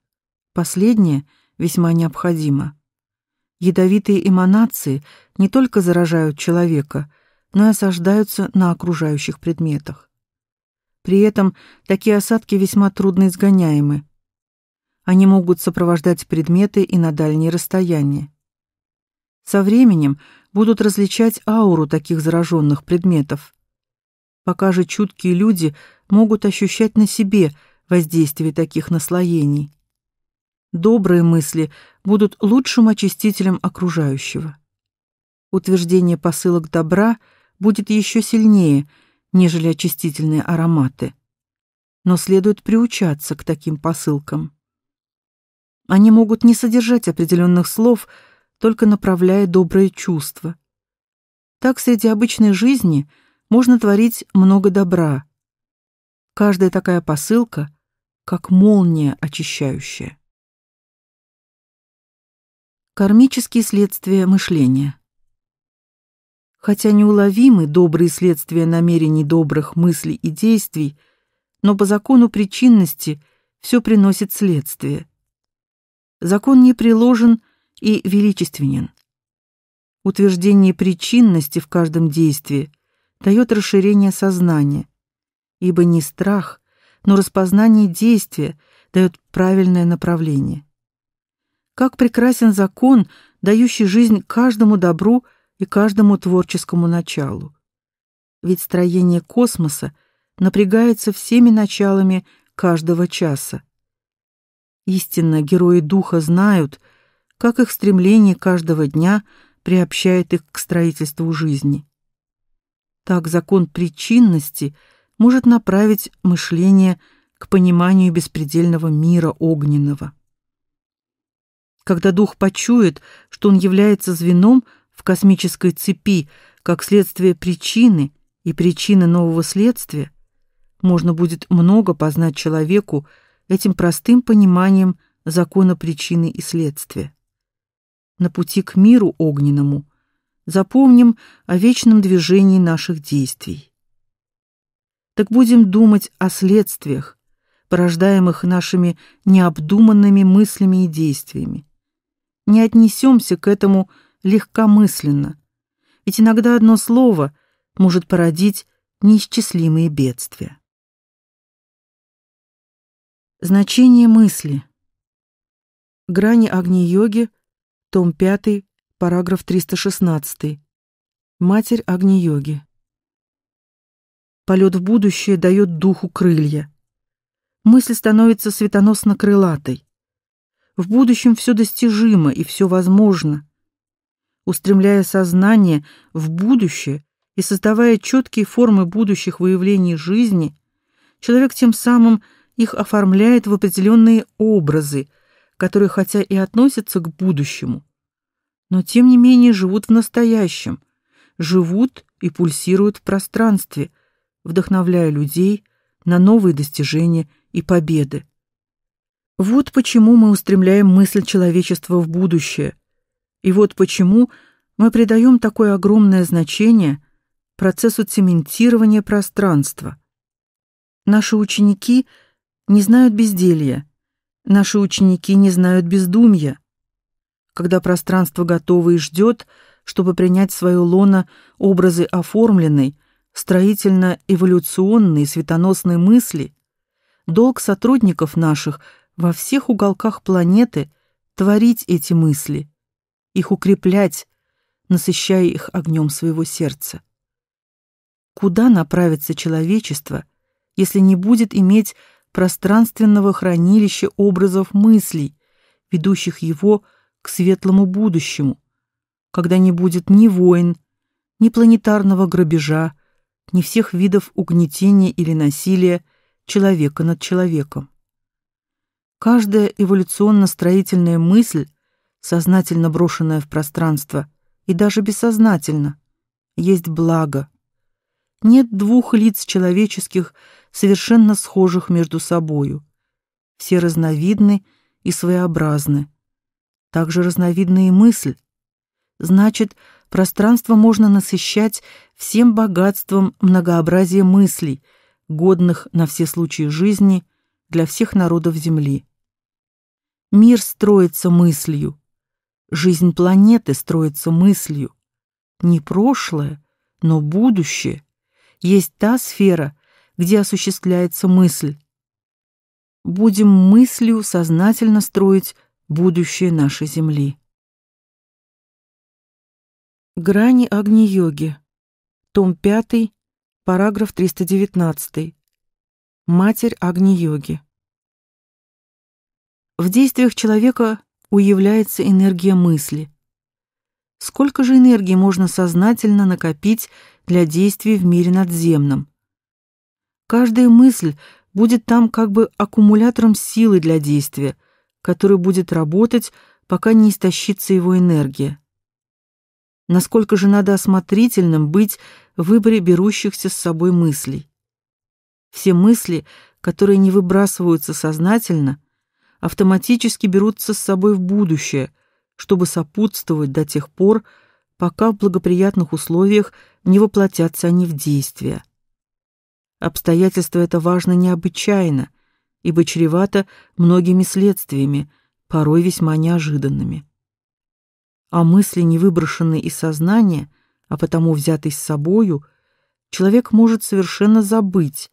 Последнее весьма необходимо. Ядовитые эманации не только заражают человека, но и осаждаются на окружающих предметах. При этом такие осадки весьма трудно изгоняемы. Они могут сопровождать предметы и на дальние расстояния. Со временем будут различать ауру таких зараженных предметов, пока же чуткие люди могут ощущать на себе воздействие таких наслоений. Добрые мысли будут лучшим очистителем окружающего. Утверждение посылок добра будет еще сильнее, нежели очистительные ароматы. Но следует приучаться к таким посылкам. Они могут не содержать определенных слов, только направляя добрые чувства. Так среди обычной жизни – можно творить много добра. Каждая такая посылка как молния очищающая. Кармические следствия мышления. Хотя неуловимы добрые следствия намерений добрых мыслей и действий, но по закону причинности все приносит следствие. Закон не приложен и величественен. Утверждение причинности в каждом действии дает расширение сознания, ибо не страх, но распознание действия дает правильное направление. Как прекрасен закон, дающий жизнь каждому добру и каждому творческому началу. Ведь строение космоса напрягается всеми началами каждого часа. Истинно герои духа знают, как их стремление каждого дня приобщает их к строительству жизни. Так закон причинности может направить мышление к пониманию беспредельного мира огненного. Когда дух почувствует, что он является звеном в космической цепи, как следствие причины и причины нового следствия, можно будет много познать человеку этим простым пониманием закона причины и следствия. На пути к миру огненному – Запомним о вечном движении наших действий. Так будем думать о следствиях, порождаемых нашими необдуманными мыслями и действиями. Не отнесемся к этому легкомысленно, ведь иногда одно слово может породить неисчислимые бедствия. Значение мысли. Грани огни йоги, том 5, Параграф 316. Матерь Агни-йоги. Полет в будущее дает духу крылья. Мысль становится светоносно-крылатой. В будущем все достижимо и все возможно. Устремляя сознание в будущее и создавая четкие формы будущих выявлений жизни, человек тем самым их оформляет в определенные образы, которые хотя и относятся к будущему, но тем не менее живут в настоящем, живут и пульсируют в пространстве, вдохновляя людей на новые достижения и победы. Вот почему мы устремляем мысль человечества в будущее. И вот почему мы придаем такое огромное значение процессу цементирования пространства. Наши ученики не знают безделья. Наши ученики не знают бездумья когда пространство готово и ждет, чтобы принять в свое лоно образы оформленной, строительно-эволюционной светоносной мысли, долг сотрудников наших во всех уголках планеты творить эти мысли, их укреплять, насыщая их огнем своего сердца. Куда направится человечество, если не будет иметь пространственного хранилища образов мыслей, ведущих его к к светлому будущему, когда не будет ни войн, ни планетарного грабежа, ни всех видов угнетения или насилия человека над человеком. Каждая эволюционно-строительная мысль, сознательно брошенная в пространство и даже бессознательно, есть благо. Нет двух лиц человеческих, совершенно схожих между собою. Все разновидны и своеобразны также разновидные мысль. Значит, пространство можно насыщать всем богатством многообразия мыслей, годных на все случаи жизни для всех народов Земли. Мир строится мыслью, жизнь планеты строится мыслью. Не прошлое, но будущее есть та сфера, где осуществляется мысль. Будем мыслью сознательно строить будущее нашей земли. Грани Агни-йоги. Том 5, параграф 319. Матерь Агни-йоги. В действиях человека уявляется энергия мысли. Сколько же энергии можно сознательно накопить для действий в мире надземном? Каждая мысль будет там как бы аккумулятором силы для действия – который будет работать, пока не истощится его энергия. Насколько же надо осмотрительным быть в выборе берущихся с собой мыслей. Все мысли, которые не выбрасываются сознательно, автоматически берутся с собой в будущее, чтобы сопутствовать до тех пор, пока в благоприятных условиях не воплотятся они в действие. Обстоятельство это важно необычайно, ибо чревато многими следствиями, порой весьма неожиданными. А мысли, не выброшенные из сознания, а потому взятые с собою, человек может совершенно забыть,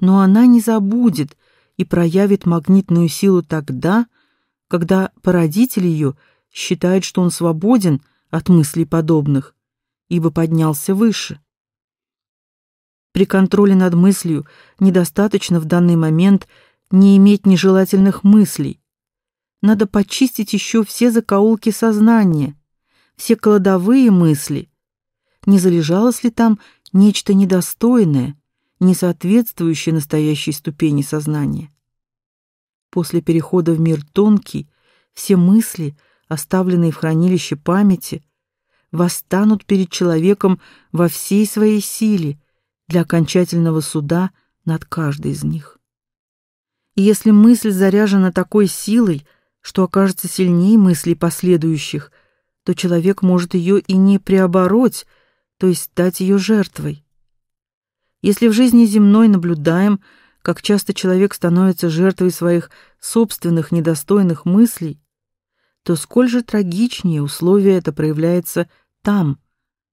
но она не забудет и проявит магнитную силу тогда, когда породитель ее считает, что он свободен от мыслей подобных, ибо поднялся выше. При контроле над мыслью недостаточно в данный момент – не иметь нежелательных мыслей. Надо почистить еще все закоулки сознания, все кладовые мысли. Не залежалось ли там нечто недостойное, не соответствующее настоящей ступени сознания? После перехода в мир тонкий все мысли, оставленные в хранилище памяти, восстанут перед человеком во всей своей силе для окончательного суда над каждой из них. И если мысль заряжена такой силой, что окажется сильнее мыслей последующих, то человек может ее и не преобороть, то есть стать ее жертвой. Если в жизни земной наблюдаем, как часто человек становится жертвой своих собственных недостойных мыслей, то сколь же трагичнее условие это проявляется там,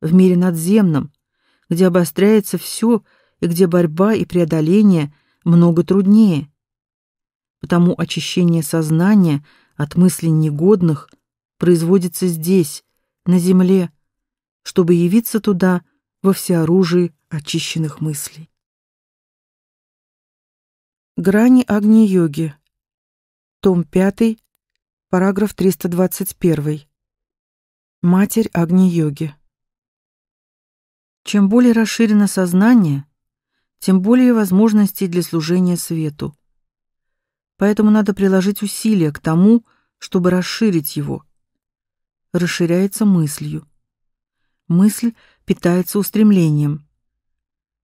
в мире надземном, где обостряется все и где борьба и преодоление много труднее потому очищение сознания от мыслей негодных производится здесь, на земле, чтобы явиться туда во всеоружии очищенных мыслей. Грани Агни-йоги. Том 5, параграф 321. Матерь Агни-йоги. Чем более расширено сознание, тем более возможностей для служения свету поэтому надо приложить усилия к тому, чтобы расширить его. Расширяется мыслью. Мысль питается устремлением.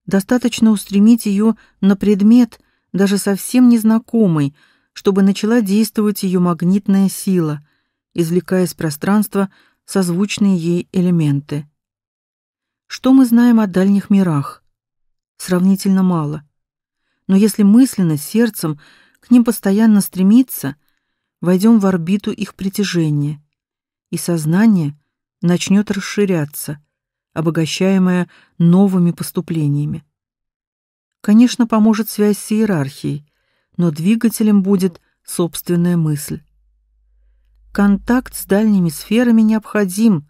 Достаточно устремить ее на предмет, даже совсем незнакомый, чтобы начала действовать ее магнитная сила, извлекая из пространства созвучные ей элементы. Что мы знаем о дальних мирах? Сравнительно мало. Но если мысленно, сердцем, к ним постоянно стремиться, войдем в орбиту их притяжения, и сознание начнет расширяться, обогащаемое новыми поступлениями. Конечно, поможет связь с иерархией, но двигателем будет собственная мысль. Контакт с дальними сферами необходим,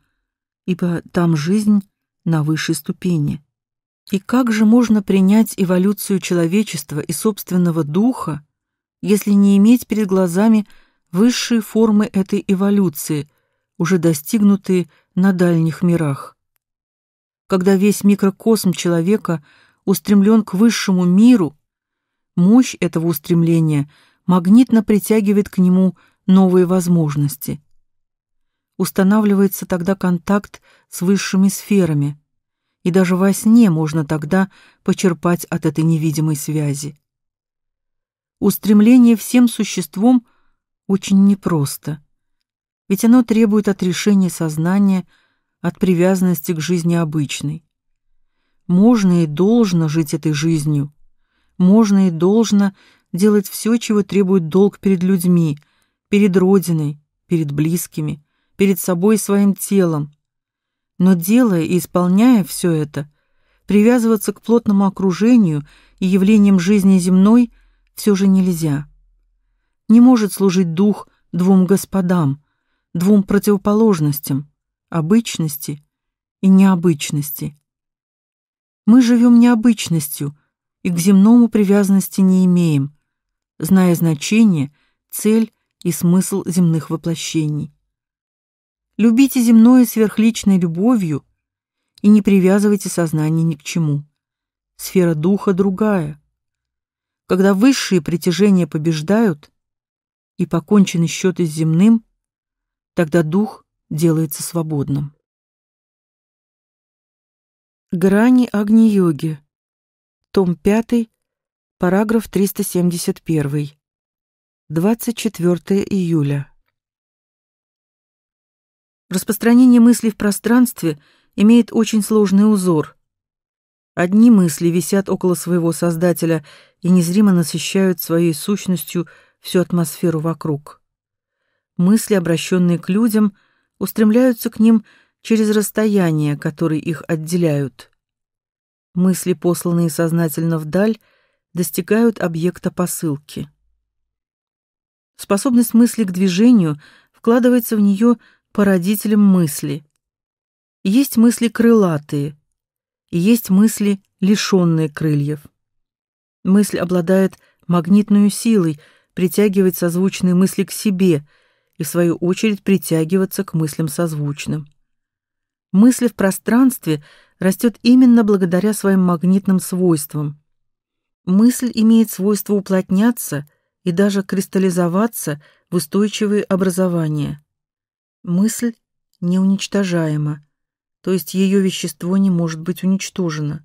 ибо там жизнь на высшей ступени. И как же можно принять эволюцию человечества и собственного духа, если не иметь перед глазами высшие формы этой эволюции, уже достигнутые на дальних мирах. Когда весь микрокосм человека устремлен к высшему миру, мощь этого устремления магнитно притягивает к нему новые возможности. Устанавливается тогда контакт с высшими сферами, и даже во сне можно тогда почерпать от этой невидимой связи. Устремление всем существом очень непросто, ведь оно требует отрешения сознания от привязанности к жизни обычной. Можно и должно жить этой жизнью, можно и должно делать все, чего требует долг перед людьми, перед Родиной, перед близкими, перед собой и своим телом. Но делая и исполняя все это, привязываться к плотному окружению и явлениям жизни земной – все же нельзя. Не может служить дух двум господам, двум противоположностям, обычности и необычности. Мы живем необычностью и к земному привязанности не имеем, зная значение, цель и смысл земных воплощений. Любите земное сверхличной любовью и не привязывайте сознание ни к чему. Сфера духа другая — когда высшие притяжения побеждают и покончены счеты с земным, тогда дух делается свободным. Грани Агни-йоги. Том 5, параграф 371. 24 июля. Распространение мыслей в пространстве имеет очень сложный узор. Одни мысли висят около своего создателя и незримо насыщают своей сущностью всю атмосферу вокруг. Мысли, обращенные к людям, устремляются к ним через расстояние, которое их отделяют. Мысли, посланные сознательно вдаль, достигают объекта посылки. Способность мысли к движению вкладывается в нее породителем мысли. Есть мысли крылатые, и есть мысли, лишённые крыльев. Мысль обладает магнитной силой притягивать созвучные мысли к себе и, в свою очередь, притягиваться к мыслям созвучным. Мысль в пространстве растёт именно благодаря своим магнитным свойствам. Мысль имеет свойство уплотняться и даже кристаллизоваться в устойчивые образования. Мысль неуничтожаема, то есть ее вещество не может быть уничтожено.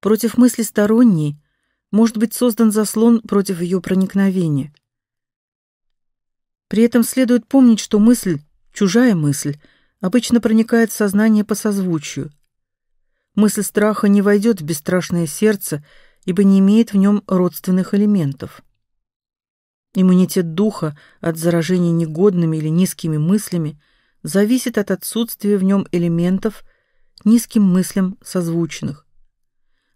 Против мысли сторонней может быть создан заслон против ее проникновения. При этом следует помнить, что мысль, чужая мысль, обычно проникает в сознание по созвучию. Мысль страха не войдет в бесстрашное сердце, ибо не имеет в нем родственных элементов. Иммунитет духа от заражения негодными или низкими мыслями – зависит от отсутствия в нем элементов, низким мыслям созвучных.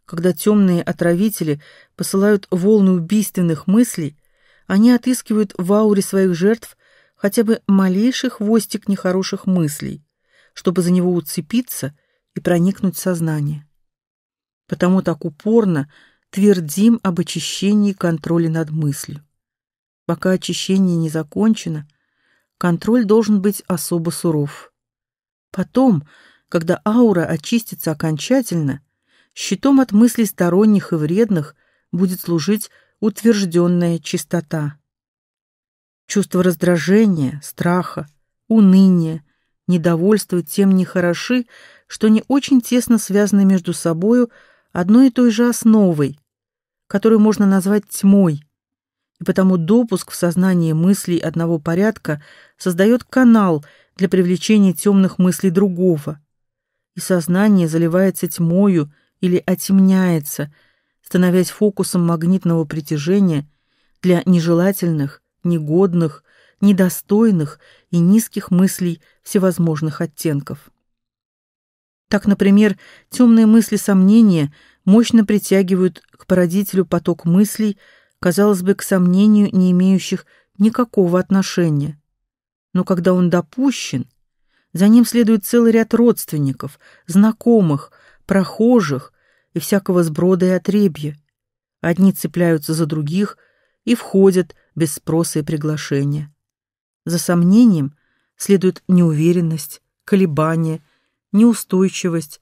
Когда темные отравители посылают волны убийственных мыслей, они отыскивают в ауре своих жертв хотя бы малейший хвостик нехороших мыслей, чтобы за него уцепиться и проникнуть в сознание. Потому так упорно твердим об очищении и контроле над мыслью. Пока очищение не закончено – контроль должен быть особо суров. Потом, когда аура очистится окончательно, щитом от мыслей сторонних и вредных будет служить утвержденная чистота. Чувство раздражения, страха, уныния, недовольства тем нехороши, что не очень тесно связаны между собою одной и той же основой, которую можно назвать тьмой – и потому допуск в сознание мыслей одного порядка создает канал для привлечения темных мыслей другого. И сознание заливается тьмою или отемняется, становясь фокусом магнитного притяжения для нежелательных, негодных, недостойных и низких мыслей всевозможных оттенков. Так, например, темные мысли сомнения мощно притягивают к породителю поток мыслей, казалось бы, к сомнению, не имеющих никакого отношения. Но когда он допущен, за ним следует целый ряд родственников, знакомых, прохожих и всякого сброда и отребья. Одни цепляются за других и входят без спроса и приглашения. За сомнением следует неуверенность, колебание, неустойчивость,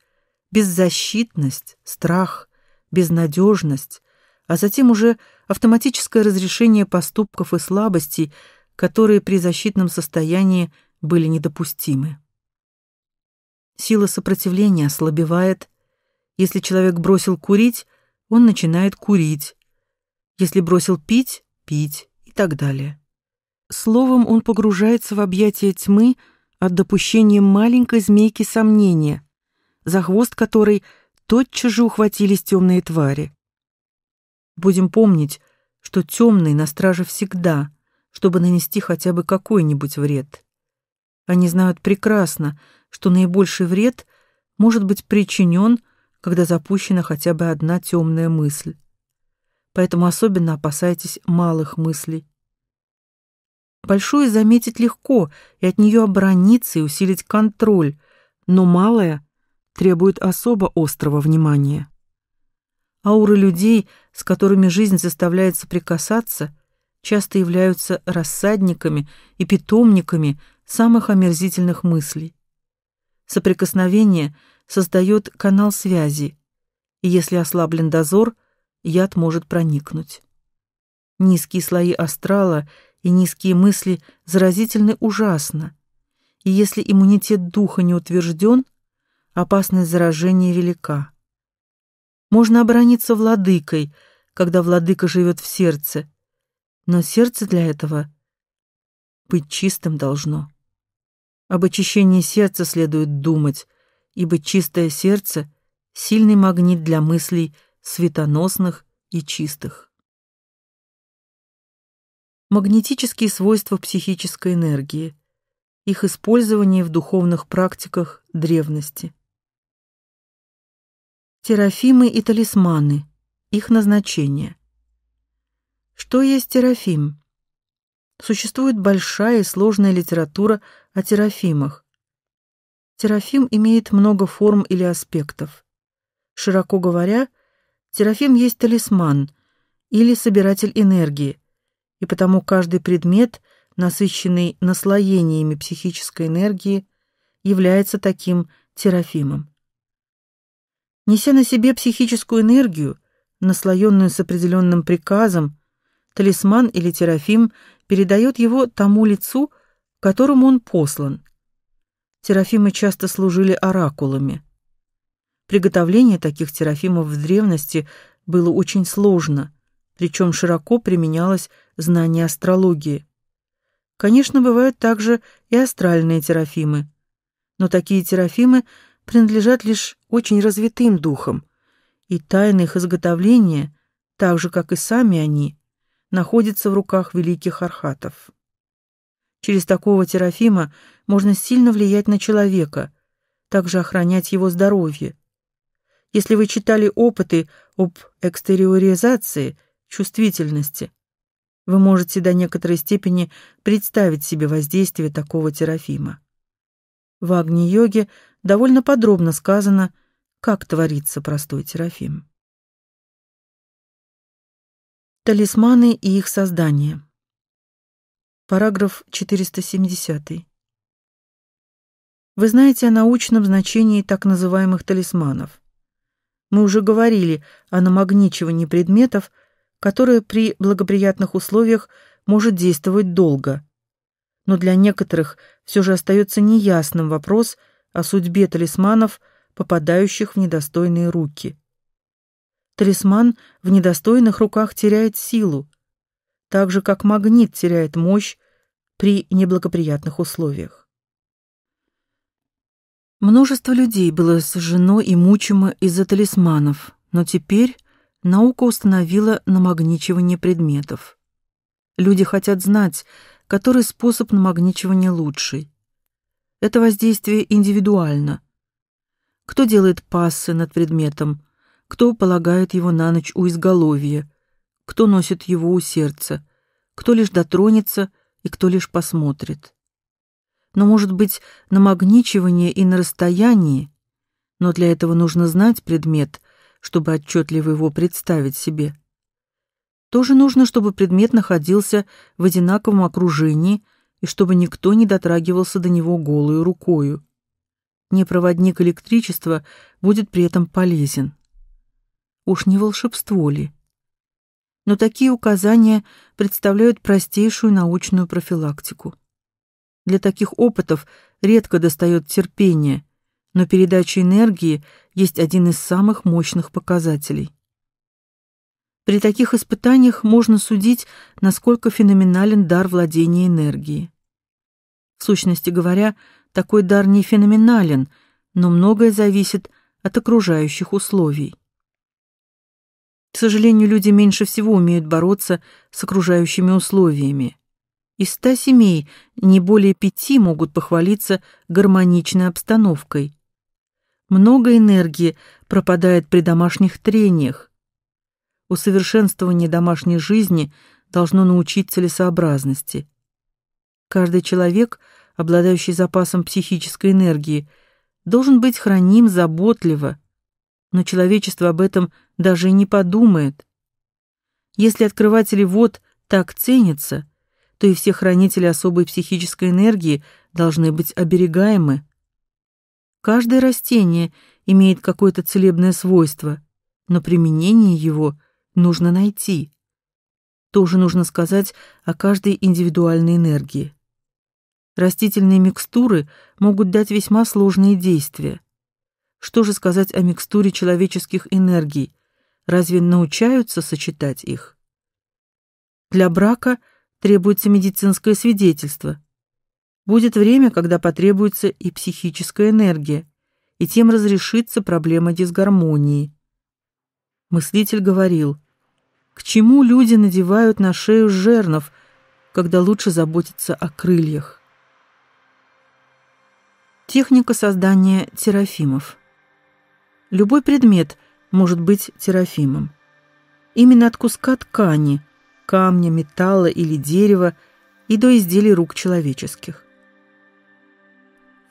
беззащитность, страх, безнадежность, а затем уже автоматическое разрешение поступков и слабостей, которые при защитном состоянии были недопустимы. Сила сопротивления ослабевает. Если человек бросил курить, он начинает курить. Если бросил пить, пить и так далее. Словом, он погружается в объятия тьмы от допущения маленькой змейки сомнения, за хвост которой тотчас же ухватились темные твари. Будем помнить, что темный на страже всегда, чтобы нанести хотя бы какой-нибудь вред. Они знают прекрасно, что наибольший вред может быть причинен, когда запущена хотя бы одна темная мысль. Поэтому особенно опасайтесь малых мыслей. Большую заметить легко и от нее оборониться и усилить контроль, но малое требует особо острого внимания. Ауры людей, с которыми жизнь заставляет соприкасаться, часто являются рассадниками и питомниками самых омерзительных мыслей. Соприкосновение создает канал связи, и если ослаблен дозор, яд может проникнуть. Низкие слои астрала и низкие мысли заразительны ужасно, и если иммунитет духа не утвержден, опасность заражения велика. Можно оборониться владыкой, когда владыка живет в сердце. Но сердце для этого быть чистым должно. Об очищении сердца следует думать, ибо чистое сердце — сильный магнит для мыслей светоносных и чистых. Магнетические свойства психической энергии. Их использование в духовных практиках древности. Терафимы и талисманы. Их назначение. Что есть терафим? Существует большая и сложная литература о терафимах. Терафим имеет много форм или аспектов. Широко говоря, терафим есть талисман или собиратель энергии, и потому каждый предмет, насыщенный наслоениями психической энергии, является таким терафимом неся на себе психическую энергию, наслоенную с определенным приказом, талисман или терафим передает его тому лицу, которому он послан. Терафимы часто служили оракулами. Приготовление таких терафимов в древности было очень сложно, причем широко применялось знание астрологии. Конечно, бывают также и астральные терафимы, но такие терафимы – принадлежат лишь очень развитым духам, и тайны их изготовления, так же, как и сами они, находятся в руках великих архатов. Через такого Терафима можно сильно влиять на человека, также охранять его здоровье. Если вы читали опыты об экстериоризации, чувствительности, вы можете до некоторой степени представить себе воздействие такого Терафима. В Агни-йоге довольно подробно сказано, как творится простой Терафим. Талисманы и их создание. Параграф 470. Вы знаете о научном значении так называемых талисманов. Мы уже говорили о намагничивании предметов, которое при благоприятных условиях может действовать долго. Но для некоторых все же остается неясным вопрос – о судьбе талисманов, попадающих в недостойные руки. Талисман в недостойных руках теряет силу, так же как магнит теряет мощь при неблагоприятных условиях. Множество людей было сожжено и мучимо из-за талисманов, но теперь наука установила намагничивание предметов. Люди хотят знать, который способ намагничивания лучший. Это воздействие индивидуально. Кто делает пассы над предметом, кто полагает его на ночь у изголовья, кто носит его у сердца, кто лишь дотронется и кто лишь посмотрит. Но, может быть, на намагничивание и на расстоянии, но для этого нужно знать предмет, чтобы отчетливо его представить себе. Тоже нужно, чтобы предмет находился в одинаковом окружении – и чтобы никто не дотрагивался до него голой рукой, не проводник электричества будет при этом полезен. Уж не волшебство ли? Но такие указания представляют простейшую научную профилактику. Для таких опытов редко достает терпения, но передача энергии есть один из самых мощных показателей. При таких испытаниях можно судить, насколько феноменален дар владения энергией. В сущности говоря, такой дар не феноменален, но многое зависит от окружающих условий. К сожалению, люди меньше всего умеют бороться с окружающими условиями. Из ста семей не более пяти могут похвалиться гармоничной обстановкой. Много энергии пропадает при домашних трениях, Усовершенствование домашней жизни должно научить целесообразности. Каждый человек, обладающий запасом психической энергии, должен быть храним заботливо, но человечество об этом даже и не подумает. Если открыватели вод так ценятся, то и все хранители особой психической энергии должны быть оберегаемы. Каждое растение имеет какое-то целебное свойство, но применение его – нужно найти. Тоже нужно сказать о каждой индивидуальной энергии. Растительные микстуры могут дать весьма сложные действия. Что же сказать о микстуре человеческих энергий? Разве научаются сочетать их? Для брака требуется медицинское свидетельство. Будет время, когда потребуется и психическая энергия, и тем разрешится проблема дисгармонии. Мыслитель говорил – к чему люди надевают на шею жернов, когда лучше заботиться о крыльях? Техника создания терафимов. Любой предмет может быть терафимом. Именно от куска ткани, камня, металла или дерева и до изделий рук человеческих.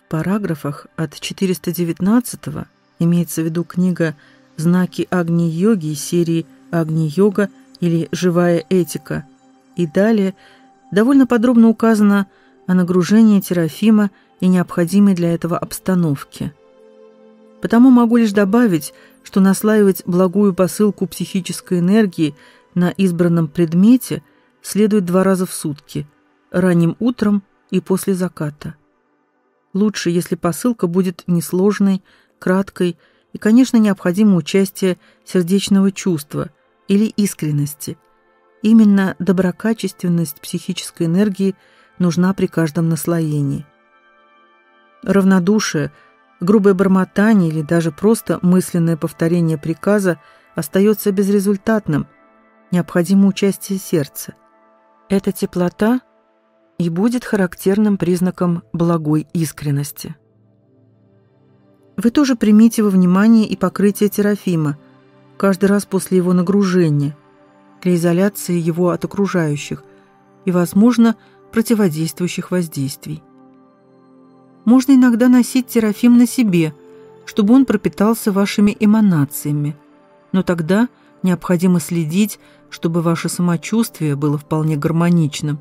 В параграфах от 419 имеется в виду книга «Знаки Агни-йоги» серии «Святой Агни-йога или живая этика. И далее довольно подробно указано о нагружении Терафима и необходимой для этого обстановке. Потому могу лишь добавить, что наслаивать благую посылку психической энергии на избранном предмете следует два раза в сутки – ранним утром и после заката. Лучше, если посылка будет несложной, краткой и, конечно, необходимо участие сердечного чувства – или искренности. Именно доброкачественность психической энергии нужна при каждом наслоении. Равнодушие, грубое бормотание или даже просто мысленное повторение приказа остается безрезультатным. Необходимо участие сердца. Эта теплота и будет характерным признаком благой искренности. Вы тоже примите во внимание и покрытие Терафима – каждый раз после его нагружения, для изоляции его от окружающих и, возможно, противодействующих воздействий. Можно иногда носить терафим на себе, чтобы он пропитался вашими эманациями, но тогда необходимо следить, чтобы ваше самочувствие было вполне гармоничным,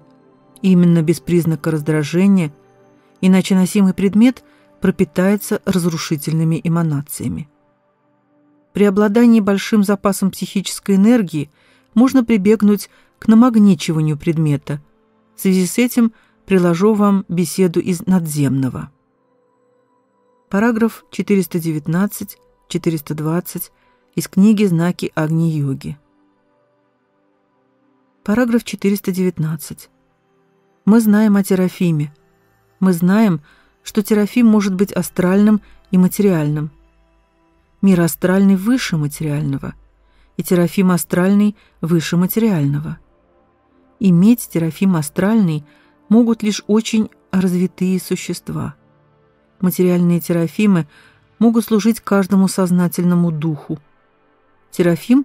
именно без признака раздражения, иначе носимый предмет пропитается разрушительными эманациями. При обладании большим запасом психической энергии можно прибегнуть к намагничиванию предмета. В связи с этим приложу вам беседу из надземного. Параграф 419-420 из книги «Знаки Агни-йоги». Параграф 419. Мы знаем о Терафиме. Мы знаем, что Терафим может быть астральным и материальным – Мир астральный выше материального, и терафим астральный выше материального. Иметь терафим астральный могут лишь очень развитые существа. Материальные терафимы могут служить каждому сознательному духу. Терафим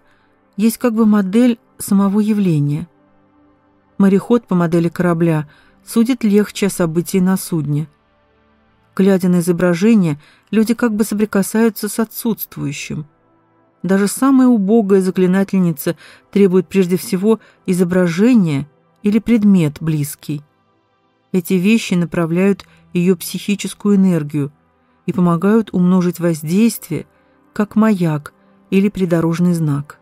есть как бы модель самого явления. Мореход по модели корабля судит легче о событии на судне. Глядя на изображение – люди как бы соприкасаются с отсутствующим. Даже самая убогая заклинательница требует прежде всего изображения или предмет близкий. Эти вещи направляют ее психическую энергию и помогают умножить воздействие, как маяк или придорожный знак.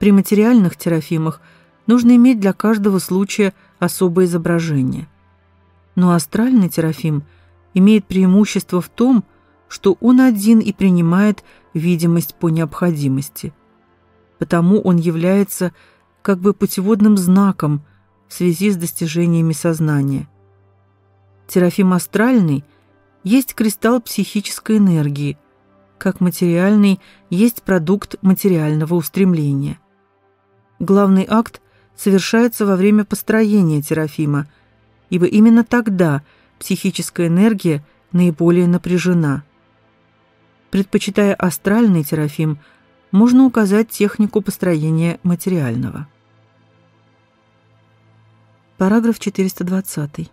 При материальных терафимах нужно иметь для каждого случая особое изображение. Но астральный терафим – имеет преимущество в том, что он один и принимает видимость по необходимости. Потому он является как бы путеводным знаком в связи с достижениями сознания. Терафим астральный есть кристалл психической энергии, как материальный есть продукт материального устремления. Главный акт совершается во время построения Терафима, ибо именно тогда – психическая энергия наиболее напряжена. Предпочитая астральный терафим, можно указать технику построения материального. Параграф 420.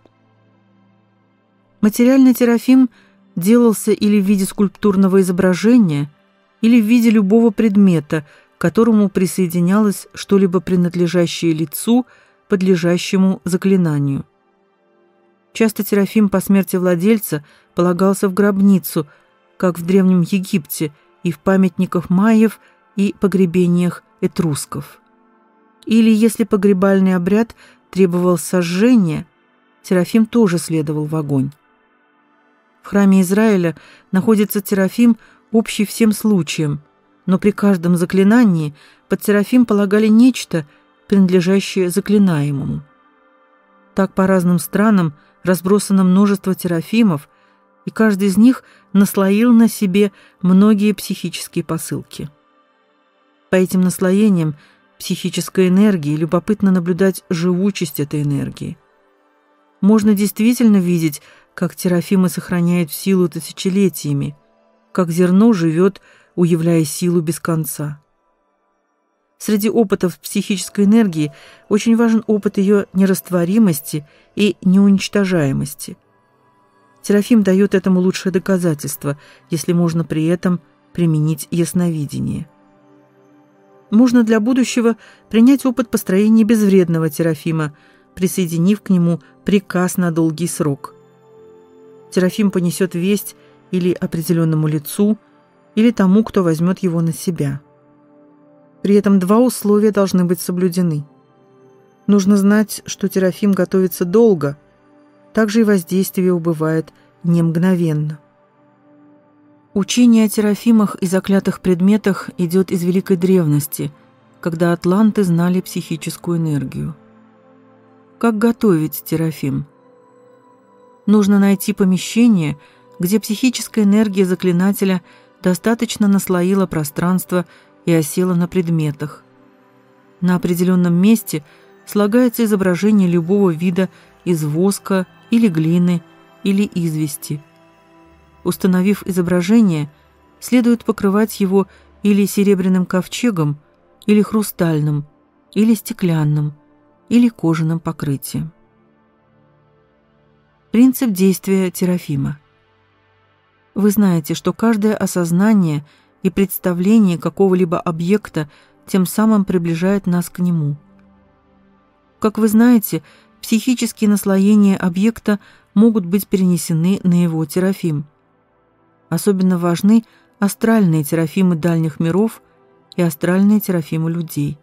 Материальный терафим делался или в виде скульптурного изображения, или в виде любого предмета, к которому присоединялось что-либо принадлежащее лицу, подлежащему заклинанию – Часто Терафим по смерти владельца полагался в гробницу, как в Древнем Египте, и в памятниках майев, и погребениях этрусков. Или если погребальный обряд требовал сожжения, Терафим тоже следовал в огонь. В храме Израиля находится Терафим, общий всем случаям, но при каждом заклинании под Терафим полагали нечто, принадлежащее заклинаемому. Так по разным странам – разбросано множество терафимов, и каждый из них наслоил на себе многие психические посылки. По этим наслоениям психической энергии любопытно наблюдать живучесть этой энергии. Можно действительно видеть, как терафимы сохраняют силу тысячелетиями, как зерно живет, уявляя силу без конца. Среди опытов психической энергии очень важен опыт ее нерастворимости и неуничтожаемости. Терафим дает этому лучшее доказательство, если можно при этом применить ясновидение. Можно для будущего принять опыт построения безвредного Терафима, присоединив к нему приказ на долгий срок. Терафим понесет весть или определенному лицу, или тому, кто возьмет его на себя – при этом два условия должны быть соблюдены. Нужно знать, что Терафим готовится долго, также и воздействие убывает не мгновенно. Учение о терафимах и заклятых предметах идет из великой древности, когда атланты знали психическую энергию. Как готовить терафим? Нужно найти помещение, где психическая энергия заклинателя достаточно наслоила пространство и осела на предметах. На определенном месте слагается изображение любого вида из воска или глины или извести. Установив изображение, следует покрывать его или серебряным ковчегом, или хрустальным, или стеклянным, или кожаным покрытием. Принцип действия Терафима. Вы знаете, что каждое осознание – и представление какого-либо объекта тем самым приближает нас к нему. Как вы знаете, психические наслоения объекта могут быть перенесены на его терафим. Особенно важны астральные терафимы дальних миров и астральные терафимы людей.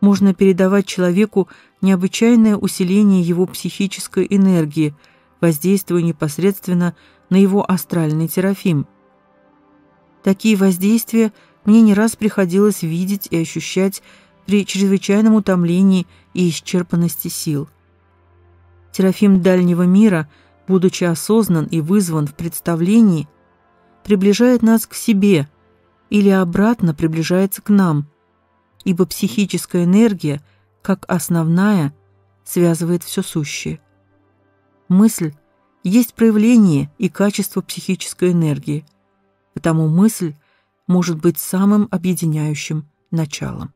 Можно передавать человеку необычайное усиление его психической энергии, воздействуя непосредственно на его астральный терафим – Такие воздействия мне не раз приходилось видеть и ощущать при чрезвычайном утомлении и исчерпанности сил. Терафим Дальнего Мира, будучи осознан и вызван в представлении, приближает нас к себе или обратно приближается к нам, ибо психическая энергия, как основная, связывает все сущее. Мысль есть проявление и качество психической энергии – потому мысль может быть самым объединяющим началом.